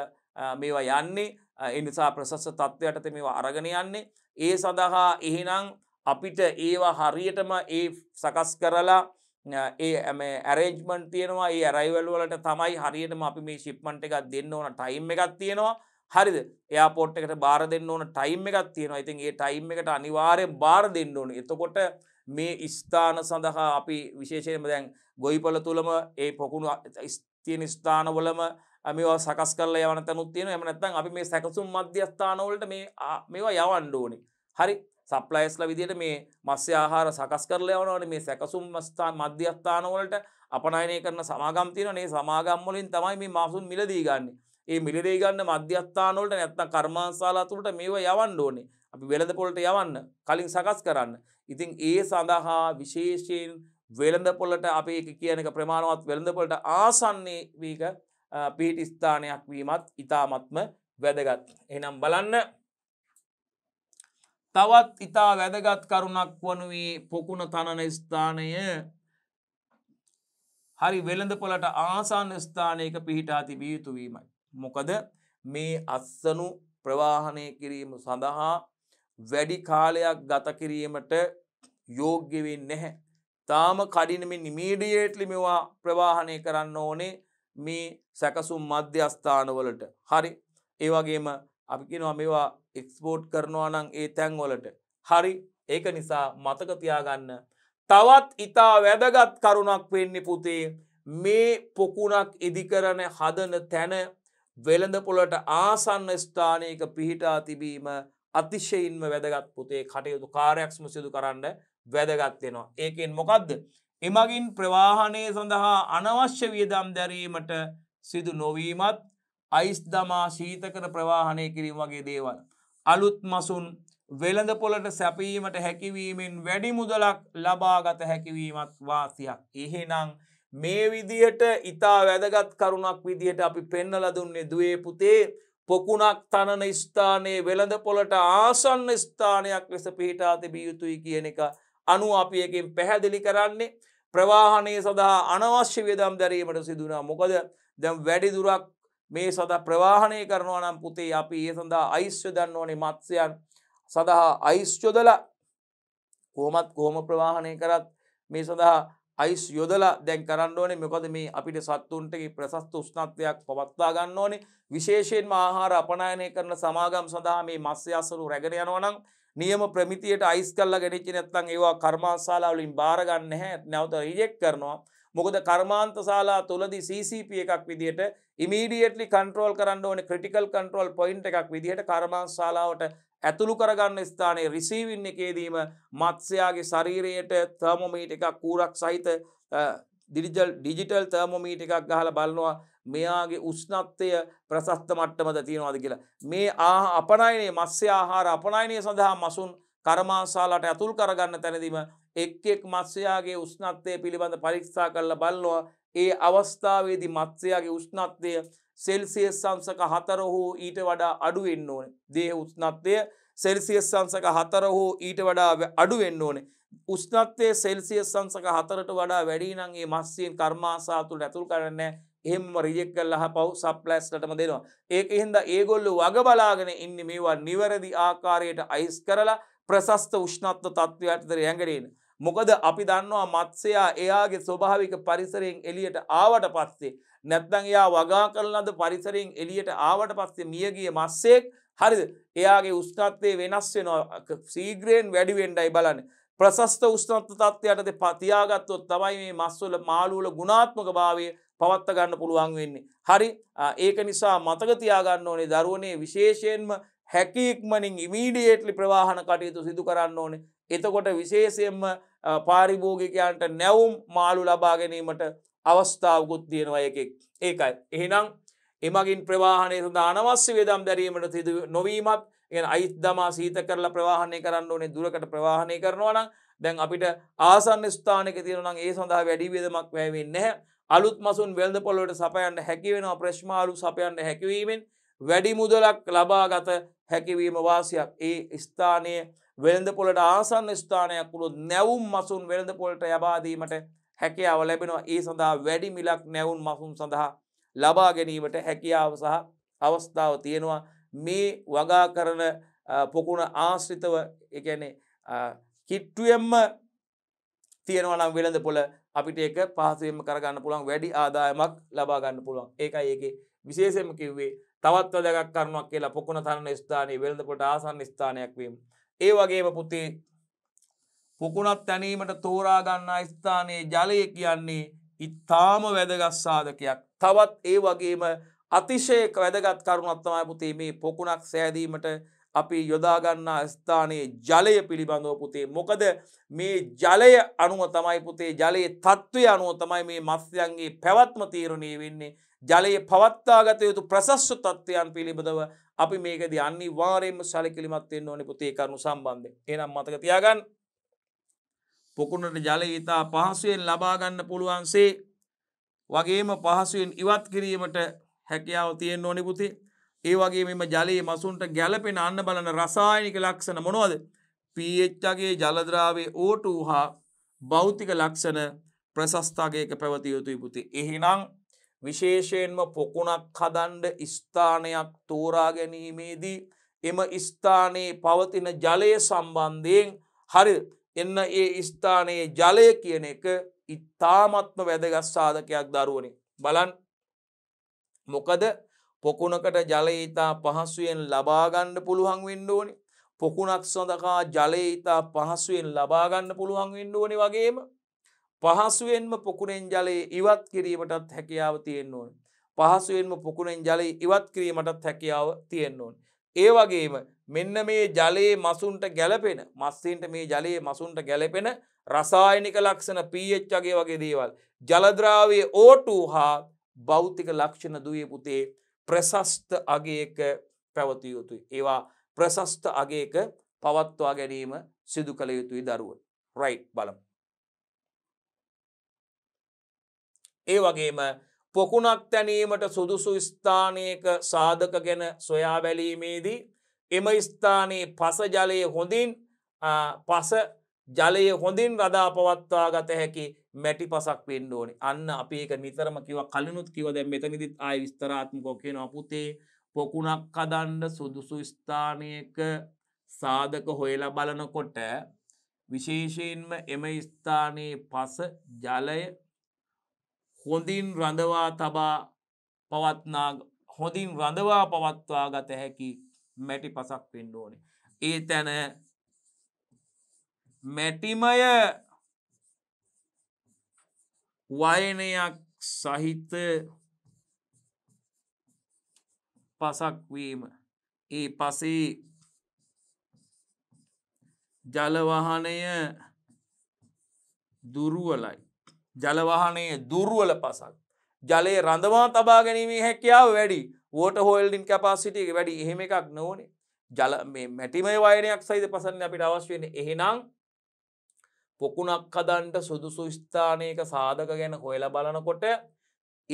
මේවා යන්නේ එනිසා ප්‍රසස්ස තත්ත්වයටත මේවා අරගෙන යන්නේ ඒ සඳහා එහෙනම් අපිට ඒවා හරියටම ඒ සකස් කරලා ඒ ඇම ඇරේජ්මන්් තියෙනවා ඒ ඇරයිවල් වලට තමයි හරියටම අපි මේ ශිප්මන්ට් එකක් දෙන්න ඕන ටයිම් එකක් තියෙනවා හරිද එයාපොට් එකට බාර දෙන්න ඕන ටයිම් එකක් තියෙනවා ඉතින් ඒ ටයිම් එකට අනිවාරය බාර දෙන්න ඕන එතකොට මේ ස්ථාන සඳහා අපි විශේෂයෙන්ම දැන් ගොයිපල තුළම ඒ පොකුණු ස්තියන ස්ථානවලම මේවා සකස් කරල යවන තැනුත් තියෙන එම නැත්තන් අපි මේ සැකසුම් මධ්‍යස්ථානවලට මේ මේවා යවන්ඩෝනි හරි සප්ලයිස්ල විදිට මේ මස්්‍ය ආහාර සකස් කරලයවනට මේ සැකසුම් ස්ථාන් මධ්‍යස්ථානවලට අපනයනය කරන සමාගම්තියන නේ සමාගම්මලින් තමයි මේ මාසුන් මිලදී ගන්න ඒ මිලදී ගන්න මධ්‍යස්ථානවලට නැත්ත කර්මාන්සාලාතුළට මේවා යවන්න ඕනේ අපි වෙළඳ පොලට යවන්න කලින් සකස් කරන්න ඉතින් ඒ සඳහා විශේෂයෙන් වෙළඳ පොලට අපේ කියනක ප්‍රමාණවත් වෙළඳ පොලට ආසන්නේ වීක පිහිටි ස්ථානයක් වීමත් ඉතාමත්ම වැදගත් එනම් බලන්න තවත් ඉතා වැදගත් කරුණක් වනුවේ පොකුණ තනන ස්ථානය හරි වෙළඳපොලට ආසාන්න ස්ථානයක පිහිටා තිබිය යුතුවීමයි. මොකද මේ අස්සනු ප්‍රවාහනය කිරීම සඳහා වැඩි කාලයක් ගතකිරීමට යෝග්‍යවෙන් නැහැ. තාම කඩිනම නිමීඩියේට්ලි මෙවා ප්‍රවාහනය කරන්න ඕනේ මේ සැකසුම් මධ්‍යස්ථානවලට හරි ඒවගේම අපි කියනවා මේවා එක්ස්පෝට් කරනවා නම් ඒ තැන්වලට හරි ඒක නිසා මතකතියාගන්න තවත් ඉතා වැදගත් කරුණක් වෙන්න පුතේ මේ පොකුණක් ඉදිකරන හදන තැන වෙළඳපොලට ආසන්න ස්ථානයක පිහිටා තිබීම අතිශයින්ම වැදගත් පුතේ කටයුතු කාරයක්ෂම සිදු කරන්න වැදගත්වෙනවා. ඒකෙන් මොකක්ද. එමගින් ප්‍රවාහනය සඳහා අනවශ්‍ය වියදම් දැරීමට සිදු නොවීමත් අයිස් දමා ශීතකර ප්‍රවාහණය කිරීම වගේ දේවල්. අලුත් මසුන් වෙළඳ පොලට සැපීමට හැකිවීමෙන් වැඩි මුදලක් ලබාගත හැකිවීමත් වාසියක්. එහෙනම් මේ විදියට ඉතා වැදගත් කරුණක් විදිහට අපි පෙන්නල දුන්නේ දුවේ පුතේ පොකුණක් තනන ස්ථානයේ වෙළඳ පොලට ආසන්න ස්ථානයක් ලෙස පිහිටා තිබිය යුතුයි කියන එක අනු අපි එකින් පැහැදිලි කරන්නේ ප්‍රවාහනය සඳහා අනවශ්‍ය වියදම් දැරීමට සිදුනා මොකද දැම් වැඩිදුරක් මේ සඳහා ප්‍රවාහණය කරනවා නම් පුතේ අපි ඒ සඳහා අයිශ්‍ය දන්න ඕනේ මත්ස්‍යයන් සඳහා අයිශ්‍යොදල කොහොමත් කොහොම ප්‍රවාහණය කරත් මේ සඳහා අයිස් යොදලා දැන් කරන්න ඕනේ මොකද මේ අපිට සත්තුන්ටගේ ප්‍රසස්ත උෂ්ණත්වයක් පවත්වා ගන්න ඕනේ විශේෂයෙන්ම ආහාර අපනයනය කරන සමාගම් සඳහා මේ මස්ය අසරු රැගෙන යනවා නම් නියම ප්‍රමිතියට අයිස් කරලා ගෙනිච්ච නැත්නම් ඒවා කර්මාන්තශාලා වලින් බාර ගන්න නැහැ නැවත රිජෙක්ට් කරනවා මොකද කර්මාන්තශාලා තුලදී CCP එකක් විදියට ඉමීඩියටලි කන්ට්‍රෝල් කරන්න ඕන ක්‍රටිකල් කන්ට්‍රෝල් පොයින්් එකක් විදිහට කර්මාන් ශලාවට ඇතුළු කරගන්න ස්ථානයේ රිසීවින් එකේදීම මත්ස්‍යයාගේ ශරීරයට තර්මෝමීට එකක් කූරක් සහිත දිරිජල් ඩිජිටල් තර්මෝමීට එකක් ගහල බලනවා මෙයාගේ උෂ්නත්වය ප්‍රසස්ත මට්ටමද තියෙනවාද කියලා. මේ ආ අපනයිනේ මත්ස්‍ය ආහාර අපනයිනය සඳහා මසුන් කර්මාන්ශාලාට ඇතුල් කරගන්න තැනදීම එක් එක් මත්ස්‍යයාගේ උෂ්නත්වය පිළිබඳ පරීක්ෂා කරලා බලනවා ඒ අවස්ථාවේදි මත්සයාගේ උෂ්ණත්වය සෙල්සිය සංසක හතර හෝ ඊට වඩා අඩුවෙන්න ඕන දේ උෂ්ණත්වය සෙල්සිය සංසක හතර හෝ ඊට වඩා අඩුවෙන්න ඕනේ උෂ්ණත්වය සෙල්සිය සංසක හතරට වඩා වැඩීනන්ගේ මස්සියෙන් කර්මාසාතුළ ඇතුල් කරන්න එහම රිජෙක් කල්ලහ පව් සප්ලැස්ලටම දෙනවා ඒක හින්ද ඒගොල්ලු වග බලාගෙන ඉන්න මේවා නිවැරදි ආකාරයට අයිස් කරලා ප්‍රසස්ත උෂ්ණත්ව තත්ත්වයටතර ඇඟරෙන මොකද අපි දන්නවා මත්සයා එයාගේ ස්වභාවික පරිසරයෙන් එලියට ආවට පස්සේ නැත්නම් එයා වගා කරලද පරිසරයෙන් එලියට ආවට පස්සේ මියගිය මස්සෙක් හරිද එයාගේ උෂ්ණත්වය වෙනස් වෙනවා සීග්‍රයෙන් වැඩි වෙන්නයි බලන්න ප්‍රසස්ත උෂ්ණත්ව තත්ත්වයටද පතියාගත්තොත් තමයි මේ මස්වල මාළුවල ගුණාත්මක භාවය පවත්ත ගන්න පුළුවන් වෙන්නේ හරි ඒක නිසා මතක තියාගන්න ඕනේ දරුවනේ විශේෂයෙන්ම හැකිඉක්මනින් ඉමීඩියේට්ලි ප්‍රවාහන කටයුතු සිදු කරන්න ඕනේ එතකොට විශේෂයෙන්ම පාරිභෝගිකයන්ට නැවුම් මාළු ලබා ගැනීමට අවස්ථාවකුත් තියෙනවා එකෙක් ඒකයි. එහෙනම් එමගින් ප්‍රවාහනය සඳ අනවස්්‍ය වේදම් දැරීමට තිද නොවීමත් එ අයිත් දමා සීත කරලා ප්‍රවාහණය කරන්න ඕනේ දුරකට ප්‍රවාහණය කරනවා නම් දැන් අපිට ආසන්න ස්ථානක තිරනම් ඒ සඳහා වැඩිවේදමක් වැෑවෙන්න හැ අලුත් මසුන් වෙල්ද පොලොට සපයන්න හැකිවෙන ප්‍රශ්මාලු සපයන්න හැකිවීමෙන් වැඩි මුදලක් ලබාගත හැකිවීම වාසියක් ඒ ස්ථානය වෙළඳ පොලට ආසන්න ස්ථානයක් වුණොත් නැවුම් මසුන් වෙළඳ පොලට යබාදීමට හැකියාව ලැබෙනවා ඒ සඳහා වැඩි මිලක් නැවුම් මසුන් සඳහා ලබා ගැනීමට හැකියාව සහ අවස්ථාව තියෙනවා මේ වගා කරන පොකුණ ආශ්‍රිතව එකනේ කිට්ටුවෙන්ම තියෙනවනම් වෙළඳ පොල අපිට ඒක පහසුවෙන්ම කරගන්න පුළුවන් වැඩි ආදායමක් ලබාගන්න පුළුවන් ඒකයි ඒක විශේෂම කිව්වේ තවත් වදගක් කරනක් කියලා පොකුණ තරණ ස්ථානයේ වෙළඳ පොට ආසන්න ස්ථානයක් වීම ඒ වගේම පුතේ පුකුණත් තැනීමට තෝරාගන්නා ස්ථානයේ ජලය කියන්නේ ඉත්තාම වැදගත් සාධකයක් තවත් ඒ වගේම අතිශය වැදගත් කරුණක් තමයි පුතේ මේ පොකුණක් සෑදීමට අපි යොදාගන්නා ස්ථානයේ ජලය පිළිබඳව පුතේ මොකද මේ ජලය අනුව තමයි පුතේ ජලයේ තත්ත්වය අනුව තමයි මේ මත්ස්‍යයන්ගේ පැවැත්ම තීරණය වෙන්නේ ජලය පවත්තාගත යුතු ප්‍රසස්ව තත්ත්වයන් පිළිබඳව අපි මේකද අනි වාරයෙන්ම සැලකිලිමත්වෙන් ඕනි පුතේ කරුණු සම්බන්ධ එනම් මතක තියාගන්න පොකුණට ජලය ඉතා පහසුවෙන් ලබාගන්න පුළුවන්සේ වගේම පහසුවෙන් ඉවත් කිරීමට හැකියාව තියෙන් ඕනි පුතේ ඒ වගේ මෙම ජලයේ මසුන්ට ගැලපෙන අන්න බලන රසායනික ලක්ෂණ මොනවද පීච්චගේ ජලද්‍රාවේ ඕටූ හා භෞතික ලක්ෂණ ප්‍රසස්ථාගේක පැවතියයුතුයි පුති එහිනම් විශේෂයෙන්ම පොකුණක් හදන්ඩ ස්ථානයක් තෝරා ගැනීමේදී එම ස්ථානයේ පවතින ජලය සම්බන්ධයෙන් හරි එන්න ඒ ස්ථානයේ ජලය කියන එක ඉත්තාමත්ම වැදගත් සාධකයක් දරුවනි. බලන් මොකද පොකුණකට ජලයිතා පහසුවෙන් ලබාගණ්ඩ පුළුවන් වෙන්ඩෝනි. පොකුණක් සඳකා ජලයිතා පහසුවෙන් ලබාගන්න පුළුවන් වෙන්ඩුවනි වගේම පහසුවෙන්ම පොකුණෙන් ජලයේ ඉවත් කිරීමටත් හැකියාව තියෙන්න්න ඕන. පහසුවෙන්ම පොකුණෙන් ජලයේ ඉවත් කිරීමටත් හැකියාව තියෙන්න්න ඕන්. ඒ වගේම මෙන්න මේ ජලයේ මසුන්ට ගැලපෙන මස්සන්ට මේ ජලයේ මසුන්ට ගැලපෙන රසායනික ලක්ෂණ පීච්චගේ වගේ දේවල්. ජලද්‍රාවේ ඕටූ හා බෞතික ලක්ෂණ දුවේ පුතේ ප්‍රසස්ත අගේක පැවතිය යුතුයි. ඒවා ප්‍රසස්ත අගේක පවත්වා ගැනීම සිදු කළ යුතුයි දරුව. රයිට් බලමු. ඒ වගේම පොකුණක් තැනීමට සුදුසු ස්ථානයක සාධක ගැන සොයා බැලීමේදී එම ස්ථානයේ පසජලය හොඳින් පස ජලය හොඳින් රදා පවත්වා ගත හැකි මැටි පසක් වෙන්න ඕනි අන්න අපි එක නිතරම කිව කලනුත් කිව දැ මෙතනිදිත් ආය විස්තරාත්මකොක්කෙන අපපුතේ පොකුණක් කදන්න සුදුසු ස්ථානයක සාධක හොයලා බලනකොට විශේෂයෙන්ම එම ස්ථානයේ පස ජලය හොඳින් රඳවා තබා පවත්නා හොඳින් රඳවා පවත්වා ගත හැකි මැටි පසක් පෙන්ඩ ඕන. ඒ තැන මැටිමය වයනයක් සහිත පසක්වීම ඒ පසේ ජලවහනය දුරුවලයි ජලවාහනයේ දුර්ුවල පසක්. ජලයේ රඳවා තබා ගැනීමේ හැකියාව වැඩි ෝට හෝල්ඩින් කැපාසිටියක වැඩි එහෙම එකක් නොවනේ ජල මැටිමයි වයනයක් සහිත පසන්න අපිට අවශ්‍යවෙන එහෙනම් පොකුණක් කදන්ට සුදුසු ස්ථානයක සාධක ගැන හොයල බලනකොට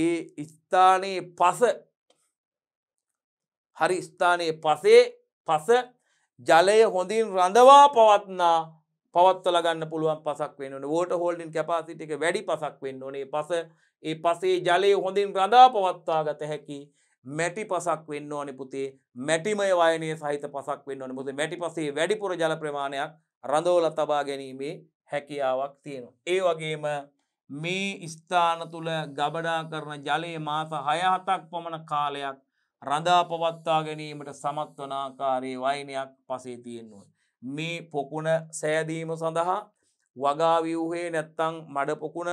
ඒ ස්ථානයේ පස හරි ස්ථානයේ පසේ පස ජලය හොඳින් රඳවා පවත්නා පවත්වල ගන්න පුළුවන් පසක් වෙන්න ෝට හෝල්ඩින් කැපාසිට එක වැඩි පසක් වෙන්න ඕනේ පස ඒ පසේ ජලය හොඳින් රඳා පවත්වා ගත හැකි මැටි පසක් වෙන්න ඕනි පුතේ මැටිමය වයනය සහිත පසක් වෙන්න ඕන පුතේ මැටි පසේ වැඩිපුර ජල ප්‍රමාණයක් රඳෝල තබා ගැනීමේ හැකියාවක් තියෙනවා. ඒ වගේම මේ ස්ථාන තුළ ගබඩා කරන ජලයේ මාස හයහතක් පමණ කාලයක් රඳා පවත්වා ගැනීමට සමත්වනාකාරයේ වයිනයක් පසේ තියෙන්නුවයි. මේ පොකුණ සෑදීම සඳහා වගාවියවහේ නැත්තං මඩ පොකුණ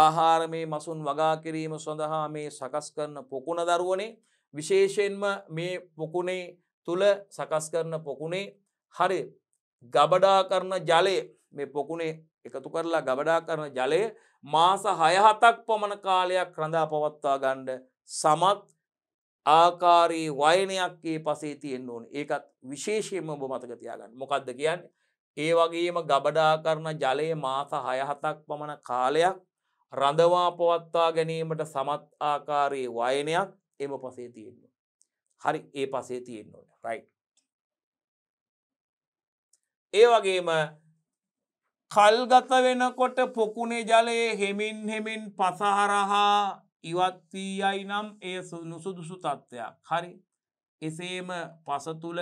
ආහාර මේ මසුන් වගාකිරීම සඳහා මේ සකස් කරන පොකුණ දරුවනේ විශේෂයෙන්ම මේ පොකුණේ තුළ සකස් කරන පොකුණේ හරි ගබඩා කරන ජලය මේ පොකුණේ එකතු කරලා ගබඩා කරන ජලය මාස හයහතක් පමණ කාලයක් රඳා පවත්වා ගණ්ඩ සමත් ආකාරයේ වයනයක් ඒ පසේ තියෙන් ඕන ඒකත් විශේෂයෙන්ම ඔබ මතකතියාගන්න මොකක්ද කියන්න ඒ වගේම ගබඩා කරන ජලය මාස හයහතක් පමණ කාලයක් රඳවා පවත්වා ගැනීමට සමත් ආකාරයේ වයනයක් එම පසේ තියෙන්න. හරි ඒ පසේ තියෙන්න ඕන රයි. ඒ වගේම කල්ගත වෙනකොට පොකුණේ ජලයේ හෙමින් හෙමින් පසහරහා ඉවත් වී යයි නම් එය නුසුදුසු තත්ත්වයක් හරි එසේම පස තුළ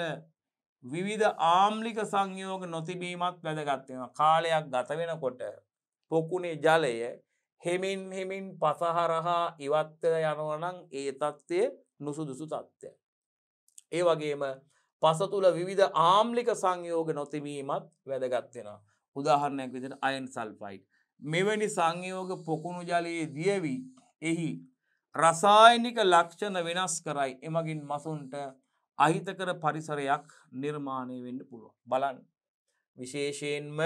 විවිධ ආම්ලික සංයෝග නොතිබීමත් වැදගත්වෙන කාලයක් ගත වෙනකොට පොකුණේ ජලය හෙමින් හෙමින් පසහරහා ඉවත්තර යනවනං ඒ තත්ත්වය නුසුදුසු තත්ත්වය. ඒ වගේම පස තුළ විවිධ ආම්ලික සංයෝග නොතිබීමත් වැදගත්වෙනවා. උදාහරණයක් විදිට අයින් සල්පයිට්. මෙවැනි සංයෝග පොකුණු ජලයේ දියවී එහි රසායනික ලක්ෂණ වෙනස් කරයි එමගින් මසුන්ට අහිතකර පරිසරයක් නිර්මාණය වෙන්න පුළුව. බලන් විශේෂයෙන්ම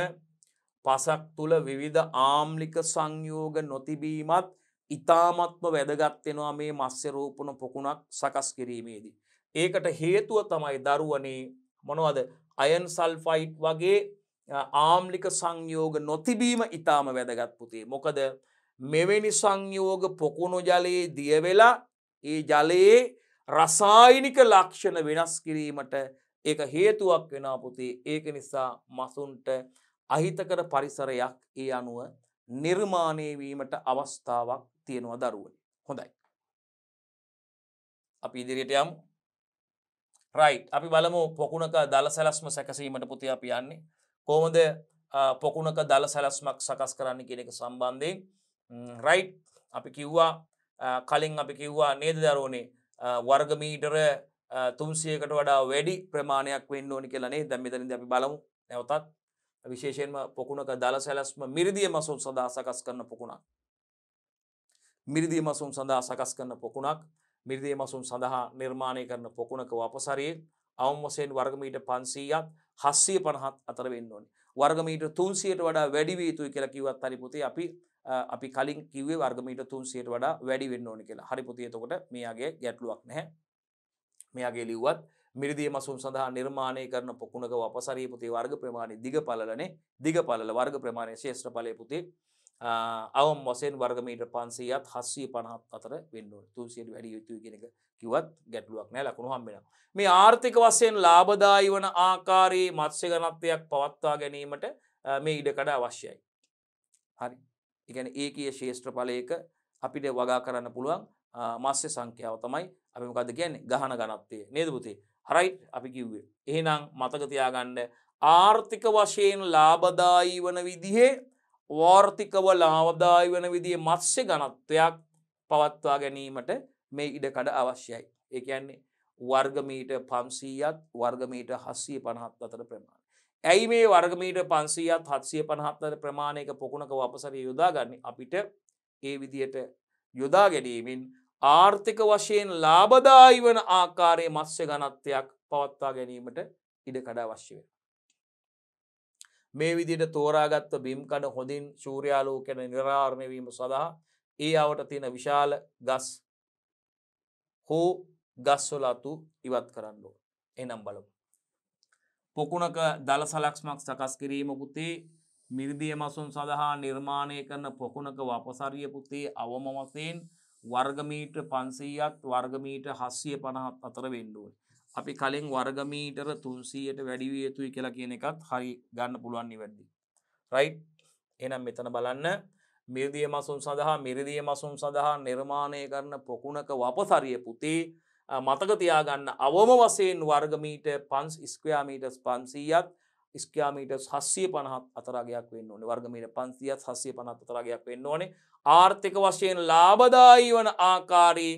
පසක් තුළ විවිධ ආම්ලික සංයෝග නොතිබීමත් ඉතාමත්ම වැදගත්වෙනවා මේ මස්්‍යරූපණ පොකුණක් සකස් කිරීමේදී. ඒකට හේතුව තමයි දරුවනේ මොනවද අයන් සල්ෆයිට් වගේ ආම්ලික සංයෝග නොතිබීම ඉතාම වැදගත් පුතේ මොකද මෙවැනි සංයෝග පොකුණු ජලයේ දියවෙලා ඒ ජලයේ රසායිනික ලක්ෂණ වෙනස් කිරීමට ඒක හේතුවක් වෙනපුතේ ඒක නිසා මසුන්ට අහිතකර පරිසරයක් ඒ අනුව නිර්මාණයවීමට අවස්ථාවක් තියෙනවා දරුවන හොඳයි. අපි ඉදිරියට යම් රයි් අපි බලමු පොකුණක දල සැලස්ම සැකසීමට පුති අපි යන්නේ කෝමද පොකුණක දල සැලස්මක් සකස් කරන්න කෙනෙක සම්බන්ධයෙන් රයි් අපි කිව්වා කලින් අපි කිව්වා නේද දරෝනේ වර්ගමීටර තුන්සියකට වඩා වැඩි ප්‍රමාණයක් වෙන්න ඕනි කියලනේ දැම්මිතරින්ද අපි බලමු නැවතත් විශේෂයෙන්ම පොකුණක දල සැලස්ම මිරිදිය මසුන් සඳහා සකස් කරන පොකුණක් මිරිදිය මසුන් සඳහා සකස් කරන පොකුණක් මිරිදිය මසුන් සඳහා නිර්මාණය කරන පොකුණක වපසරයේ අවමසයෙන් වර්ගමීට පන්සීයක් හස්සිය පණහත් අතර වෙන්න ඕනි වර්ගමීට තුන්සියට වඩා වැඩිවීතුයි කියලා කිවත් අරිපුති අපි අපි කලින් කිවේ වර්ගමීට තුන්සියට වඩා වැඩි වෙන්න ඕනි කියලා හරි පුතියතකොට මේයාගේ ගැටලුවක් නැහැ මෙයාගේ ලිව්වත් මිරිදිය මසුම් සඳහා නිර්මාණය කරන පොකුණක වපසරී පුතේ වර්ග ප්‍රමාණය දිග පලනේ දිග පලල වර්ග ප්‍රමාණය ශේෂ්‍ර පලය පුතේ අවම් වසෙන් වර්ගමීට පන්සීයත් හස්සී පණහත් අතර වෙන්නුව තුන්සියට වැඩි යුතු කෙනෙක කිවත් ගැටලුවක් නෑ ලකුණු හම්බෙන. මේ ආර්ථික වසයෙන් ලාබදායි වන ආකාරයේ මත්ස්‍ය ගනත්වයක් පවත්වා ගැනීමට මේ ඉඩකඩ අවශ්‍යයි. හරි එකන ඒ කිය ශේෂත්‍රඵලයක අපිට වගා කරන්න පුළුවන් මස්්‍ය සංඛ්‍යාව තමයි අපි මොකද කියන්නේ ගහන ගනත්තේ නේදපුතේ හරයි් අපි කිව්වේ එහෙනම් මතකතියාගණ්ඩ ආර්ථික වශයෙන් ලාබදායි වන විදිහේ වාර්ථිකව ලාවදායි වන විදිේ මත්ස්‍ය ගනත්වයක් පවත්වා ගැනීමට මේ ඉඩකඩ අවශ්‍යයි. ඒ කියන්නේ වර්ගමීට පම්සීයත් වර්ගමීට හස්සිය පණහත් අතර ප්‍රමාණ. ඇයි මේ වර්ගමීට පන්සීයත් හත්සිය පනහත්තර ප්‍රමාණයක පොකුණක වපසර යොදාගන්න අපිට ඒ විදියට යොදා ගැනීමෙන් ආර්ථික වශයෙන් ලාබදායි වන ආකාරය මත්ස්‍ය ගනත්වයක් පවත්වා ගැනීමට ඉඩකඩා වශ්‍ය වෙන. මේ විදිට තෝරාගත්ව බිම්කඩ හොඳින් සූරයාලෝකැන නිරාර්ණයවීම සඳහා ඒ අවට තියෙන විශාල ගස් හෝ ගස්වලතු ඉවත් කරන්න එනම් බලමු. පොකුණක දල සලක්ෂමක් සකස් කිරීම පුතේ මිරිදිය මසුන් සඳහා නිර්මාණය කරන පොකුණක වපසරිය පුතේ අවම වසයෙන් වර්ගමීට පන්සීයත් වර්ගමීට හස්සිය පණහත් අතර වෙන්ඩුව. අපි කලින් වර්ගමීටර තුන්සීයට වැඩිවිය යුතුයි කියලා කියන එකත් හරි ගන්න පුළුවන්න්නේ වැඩි. රයි් එනම් මෙතන බලන්න මිරදිය මසුන් සඳහා මිරිදිය මසුන් සඳහා නිර්මාණය කරන පොකුණක වපසරිය පුතේ මතකතියාගන්න අවම වසයෙන් වර්ගමීට පන්ස් ස්කයාමීටස් පන්සීයත් ස්කයාමීට හස්සිය පනහත් අතරගයක් වන්න ඕන වර්ගමීට පන්සියත් හස්සිය පනත් අතරගයක් වෙන්න ඕනේ ආර්ථික වශයෙන් ලාබදායි වන ආකාරී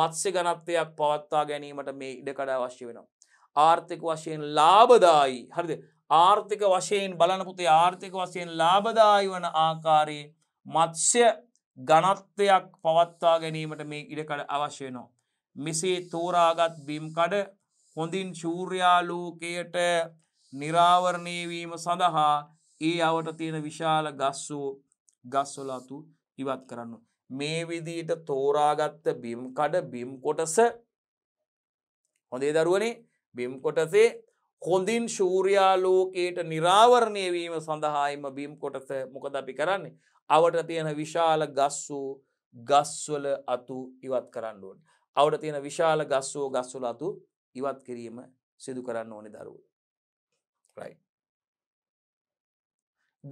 මත්ස්‍ය ගනත්වයක් පවත්තා ගැනීමට මේ ඉඩකඩ අවශ්‍ය වෙනවා. ආර්ථික වශයෙන් ලාබදායි හරිද ආර්ථික වශයෙන් බලනපුතේ ආර්ථික වශයෙන් ලාබදායි වන ආකාරයේ මත්ස්‍ය ගනත්වයක් පවත්තා ගැනීමට මේ ඉඩකඩ අවශ්‍යයනවා. මෙසේ තෝරාගත් බිම්කඩ හොඳින් ශූර්යාලෝකයට නිරාවරණයවීම සඳහා ඒ අවට තියෙන විශාල ගස්සෝ ගස්වලාතු ඉවත් කරන්න. මේ විදිට තෝරාගත්ත බිම්කඩ බිම්කොටස හොඳේ දරුවනේ බිම්කොටසේ හොඳින් ශූරයාලෝකයට නිරාවරණයවීම සඳහායිම බිම්කොටස මොකද අපි කරන්නේ. අවට තියෙන විශාල ගස්සූ ගස්වල අතු ඉවත් කරන්න ඕන. අවුර තියෙන විශාල ගස්සෝ ගස්සුල අතු ඉවත් කිරීම සිදු කරන්න ඕනි දරුව.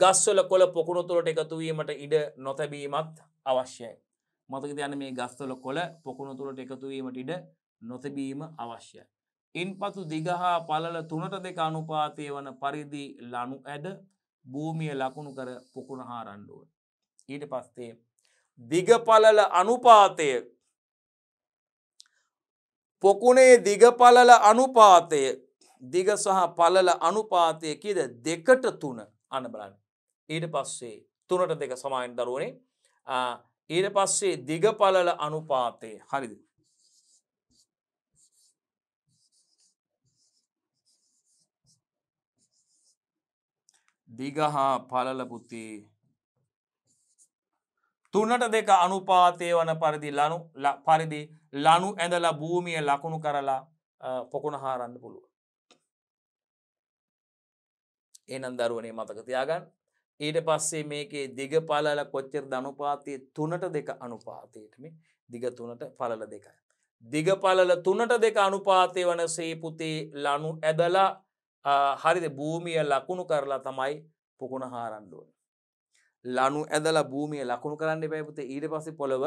ගස්වල කොළ පොකුණු තුළට එකතුවීමට ඉඩ නොතැබීමත් අවශ්‍යයි. මතක යන මේ ගස්තොල කොළ පොකුණු තුළට එකතුවීමට ඉඩ නොතැබීම අවශ්‍යයි. ඉන් පතු දිගහා පලල තුනට දෙක අනුපාතය වන පරිදි ලනු ඇද භූමිය ලකුණු කර පොකුණ හා රණ්ඩුව. ඊට පස්තේ දිගපලල අනුපාතය පොකුණේ දිගපලල අනුපාතය දිග සහ පලල අනුපාතය කියද දෙකට තුන අන බලන්න. ඊට පස්සේ තුනට දෙක සමයින් දරුවනේ ඊට පස්සේ දිගපලල අනුපාතය හරිද. දිගහා පලලපුතිේ තුනට දෙක අනුපාතය වන පරිදි ලනු පරිදි ලනු ඇඳලා භූමිය ලකුණු කරලා පොකුණ හාරන්න පුළුව. එනම් දරුවනේ මතක තියාගන්න ඊට පස්සේ මේකේ දිග පලල කොච්චර ධනුපාතය තුනට දෙක අනුපාතයටම දිග තුනට පලල දෙකයි. දිග පලල තුනට දෙක අනුපාතය වන සේපුතේ ලනු ඇදලා හරිද භූමිය ලකුණු කරලා තමයි පොකුණ හාරන්ඩුවන. ලනු ඇදලා භූමිය ලකුණු කරන්න පැපුත ඊට පසෙ පොළව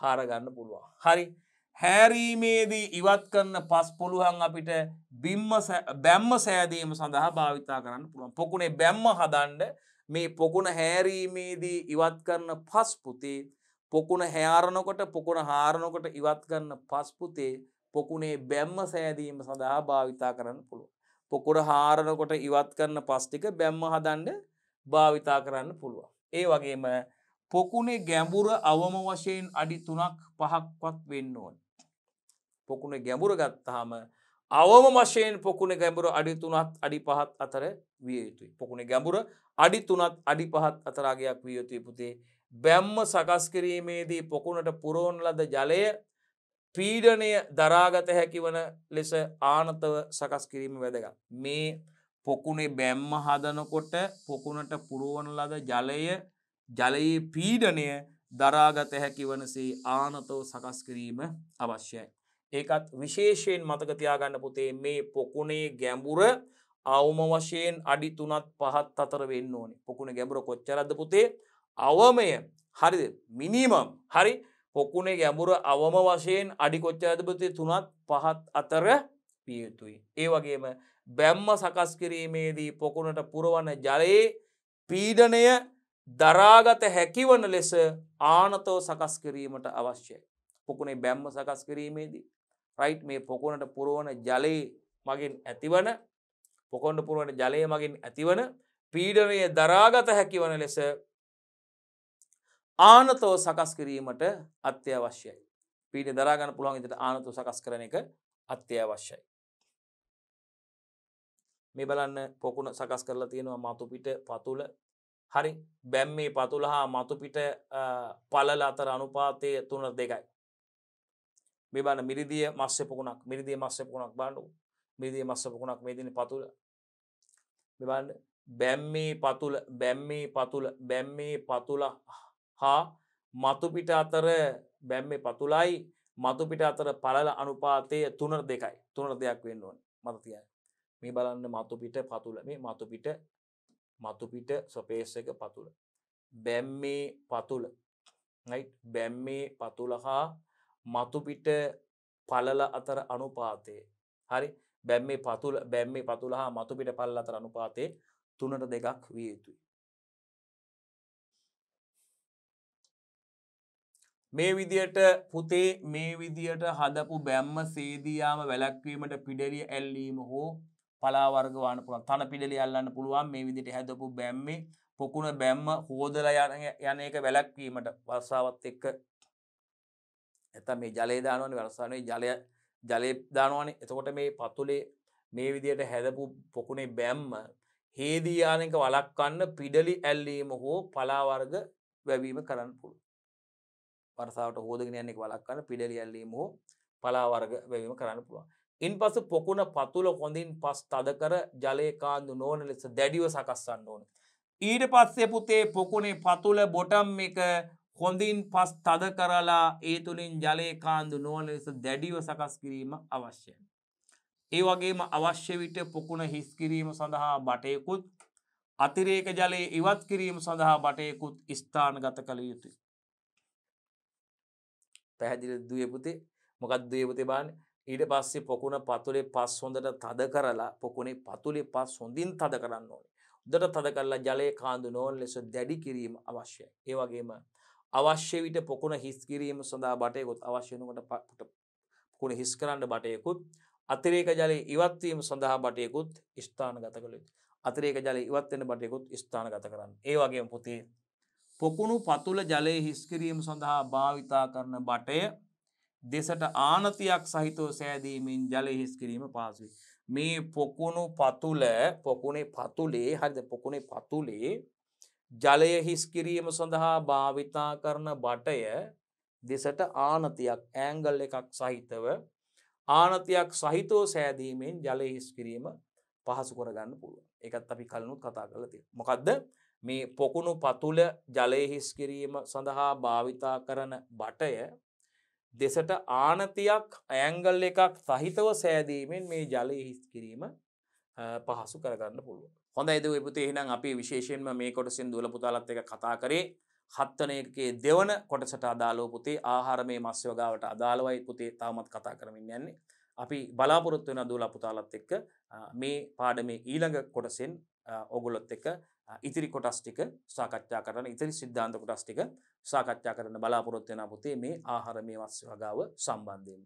හාරගන්න පුළුවන්. හරි හැරීමේදී ඉවත් කරන පස් පුළුවන් අපිට බැම්ම සෑදීම සඳහා භාවිතා කරන්න පුළුවන් පොකුණේ බැම්ම හදන්ඩ මේ පොකුණ හැරීමේදී ඉවත් කරන පස්පුතේ පොකුණ හැරනකොට පොකුණ හාරනකොට ඉවත් කරන පස්පුතේ පොකුණේ බැම්ම සෑදීම සඳහා භාවිතා කරන්න පුළුව. පොකුර හාරනකොට ඉවත් කරන පස්ටික බැම්ම හදන්ඩ භාවිතා කරන්න පුළුවන්. ඒ වගේම පොකුණේ ගැඹුර අවම වශයෙන් අඩි තුනක් පහක්වත් වෙන්න ඕන්. පොකුණ ගැඹුර ගත්තාම අවම වශයෙන් පොකුණ ගැඹුර අඩි තුනත් අඩි පහත් අතර විය යුතුයි. පොකුණ ගැඹුර අඩි තුනත් අඩි පහත් අතරාගයක් විය යුතුයි පුතේ. බැම්ම සකස් කිරීමේදී පොකුණට පුරෝණ ලද ජලය පීඩනය දරාගත හැකිවන ලෙස ආනතව සකස් කිරීම වැදගත්. මේ පොකුණේ බැම්ම හදනකොට පොකුණට පුරුවන ලද ජලය ජලයේ පීඩනය දරාගත හැකිවනසේ ආනතව සකස් කිරීම අවශ්‍යයි. ඒකත් විශේෂයෙන් මතකතියාගන්න පුතේ මේ පොකුණේ ගැඹුර අවම වශයෙන් අඩි තුනත් පහත් අතර වෙන්න ඕනේ පොකුණ ගැඹුර කොච්චරද පුතේ අවමය හරිද මිනිමම් හරි පොකුණේ ගැඹුර අවම වශයෙන් අඩි කොච්චරදපතේ තුනත් පහත් අතර පියයුතුයි. ඒ වගේම බැම්ම සකස් කිරීමේදී පොකුණට පුරවන ජලයේ පීඩනය දරාගත හැකිවන ලෙස ආනතෝ සකස් කිරීමට අවශ්‍යයි. පොකුණේ බැම්ම සකස් කිරීමේදී. රයිට් මේ පොකුණට පුරුවන ජලයේ මගින් ඇතිවන පොකොන්ඩ පුරුවන ජලය මගින් ඇතිවන පීඩනය දරාගත හැකිවන ලෙස ආනතෝ සකස් කිරීමට අත්‍යවශ්‍යයි. පීඩ දරාගන්න පුළුවන් ඉට ආනතු සකස් කරන එක අත්‍යවශ්‍යයි. මේ බලන්න පොකුණ සකස් කරලා තියෙනවා මතුපිට පතුල හරි බැම් මේ පතුළ හා මතුපිට පලල අතර අනුපාතය තුන දෙකයි. මේ බන්න මිරිදිය මස්්‍ය පොකුණක් මිරිදිය මස්්‍ය පොකුණක් බාඩු මිරිදිය මස්ස පොකුණක් මේදින පතුළ මෙබන්න බැම්මේ පතුල බැම්මේ පතුල බැම්මේ පතුල හා මතුපිට අතර බැම්මේ පතුලයි මතුපිට අතර පලල අනුපාතය තුනර දෙකයි තුනර දෙයක් වෙන්න ඕන මතතියයි මේ බලන්න මතුපිට පතුල මේ මතුපිට මතුපිට ස්වපේස් එක පතුල. බැම්මේ පතුල බැම්මේ පතුල හා මතුපිට පලල අතර අනුපාතය. හරි බැම්මේ පතුල බැම්මේ පතුල හා මතුපිට පල්ල අතර අනුපාතය තුනට දෙකක් විය යුතුයි. මේ විදියට පුතේ මේ විදියට හදපු බැම්ම සේදයාම වැලැක්වීමට පිඩරිය ඇල්ලීම හෝ පලාවර්ගවාන පුළන් තන පිඩලි අල්ලන්න පුළුවන් මේ විදිට හැදපු බැම්මි පොකුණ බැම්ම හෝදල යන එක වැලැක්වීමට වර්සාවත් එක්ක ඇත මේ ජලේදානුවන වරසානය ජලය ජලේදානුවන එතකොට මේ පතුලේ මේ විදියට හැදපු පොකුණේ බැම්ම හේදීයානක වලක්කන්න පිඩලි ඇල්ලීම හෝ පලාවර්ග වැැවීම කරන්න පුළු වරසාාවට හෝදගෙන යන්නෙක් වලක්කන්න පිඩලි ඇල්ලීම හෝ පලාවර්ග වැවීම කරන්න පුළුවන් ඉන් පසු පොකුණ පතුල හොඳින් පස් තද කර ජලයකාන්දු නෝන ලෙස දැඩිව සකස්සන්න ඕන. ඊට පස්සේ පුතේ පොකුණේ පතුල බොටම් එක හොඳින් පස් තද කරලා ඒ තුළින් ජලයකාන්දු නෝන ලෙස දැඩිව සකස් කිරීම අවශ්‍යය. ඒ වගේම අවශ්‍ය විට පොකුණ හිස්කිරීම සඳහා බටයකුත් අතිරේක ජලයේ ඉවත් කිරීම සඳහා බටයකුත් ස්ථානගත කළ යුතුයි. පැහැදිලි දුවපුතේ මොකක් දයපුතේ බාන ඊට පස්සේ පොකුණ පතුලේ පස් හොඳට තද කරලා පොකුණේ පතුලේ පස් හොඳින් තද කරන්න ඕනේ. උදට තද කරලා ජලය කාඳු නොවන ලෙස දැඩි කිරීම අවශ්‍යයි. ඒ වගේම අවශ්‍ය විට පොකුණ හිස් කිරීම සඳහා බටයකුත් අවශ්‍ය වෙනකොට පොකුණ හිස් කරන්න බටයකුත් අතිරේක ජලය ඉවත් වීම සඳහා බටයකුත් ස්ථානගත කළ යුතුයි. අතිරේක ජලය ඉවත් වෙන බටයකුත් ස්ථානගත කරන්න. ඒ වගේම පුතේ පොකුණු පතුල ජලය හිස් කිරීම සඳහා භාවිතා කරන බටය දෙසට ආනතියක් සහිතෝ සෑදීමෙන් ජලහිස් කිරීම පාසුයි. මේ පොකුණු පතුල පොකුණේ පතුලේ හරිද පොකුණේ පතුලේ ජලය හිස්කිරීම සඳහා භාවිතා කරන බටය දෙසට ආනතියක් ඇංගල් එකක් සහිතව ආනතියක් සහිතෝ සෑදීමෙන් ජලය හිස්කිරීම පහසු කරගන්න පුළුව එකත් අපි කලනුත් කතා කළ තිය මොකක්ද මේ පොකුණු පතුල ජලය හිස්කිරීම සඳහා භාවිතා කරන බටය දෙසට ආනතියක් ඇංගල් එකක් සහිතව සෑදීමෙන් මේ ජලය හිස් කිරීම පහසු කරගන්න පුළුව. හොඳ ඇද එපුති එහෙනම් අපි විශේෂෙන්ම මේ කොටසින් දුල පුතාලත් එක කතා කරේ හත්තනයකේ දෙවන කොටසට අදාලෝ පුතේ ආහාර මේ මස් යෝගාවට අදාළවයි පුතේ තාමත් කතා කරමින් යන්නේ. අපි බලාපොරොත්තු වෙන දුලා පුතාලත් එක්ක මේ පාඩමේ ඊළඟ කොටසෙන් ඔගොලොත් එක ඉතිරි කොටස් ටික සාකච්ඡා කරන ඉතිරි සිද්ධාන්ත කොටස් ටික සාකච්ඡා කරන බලාපොරොත්තු වෙන පුතේ මේ ආහාර මේ වස් වගාව සම්බන්ධයෙන්.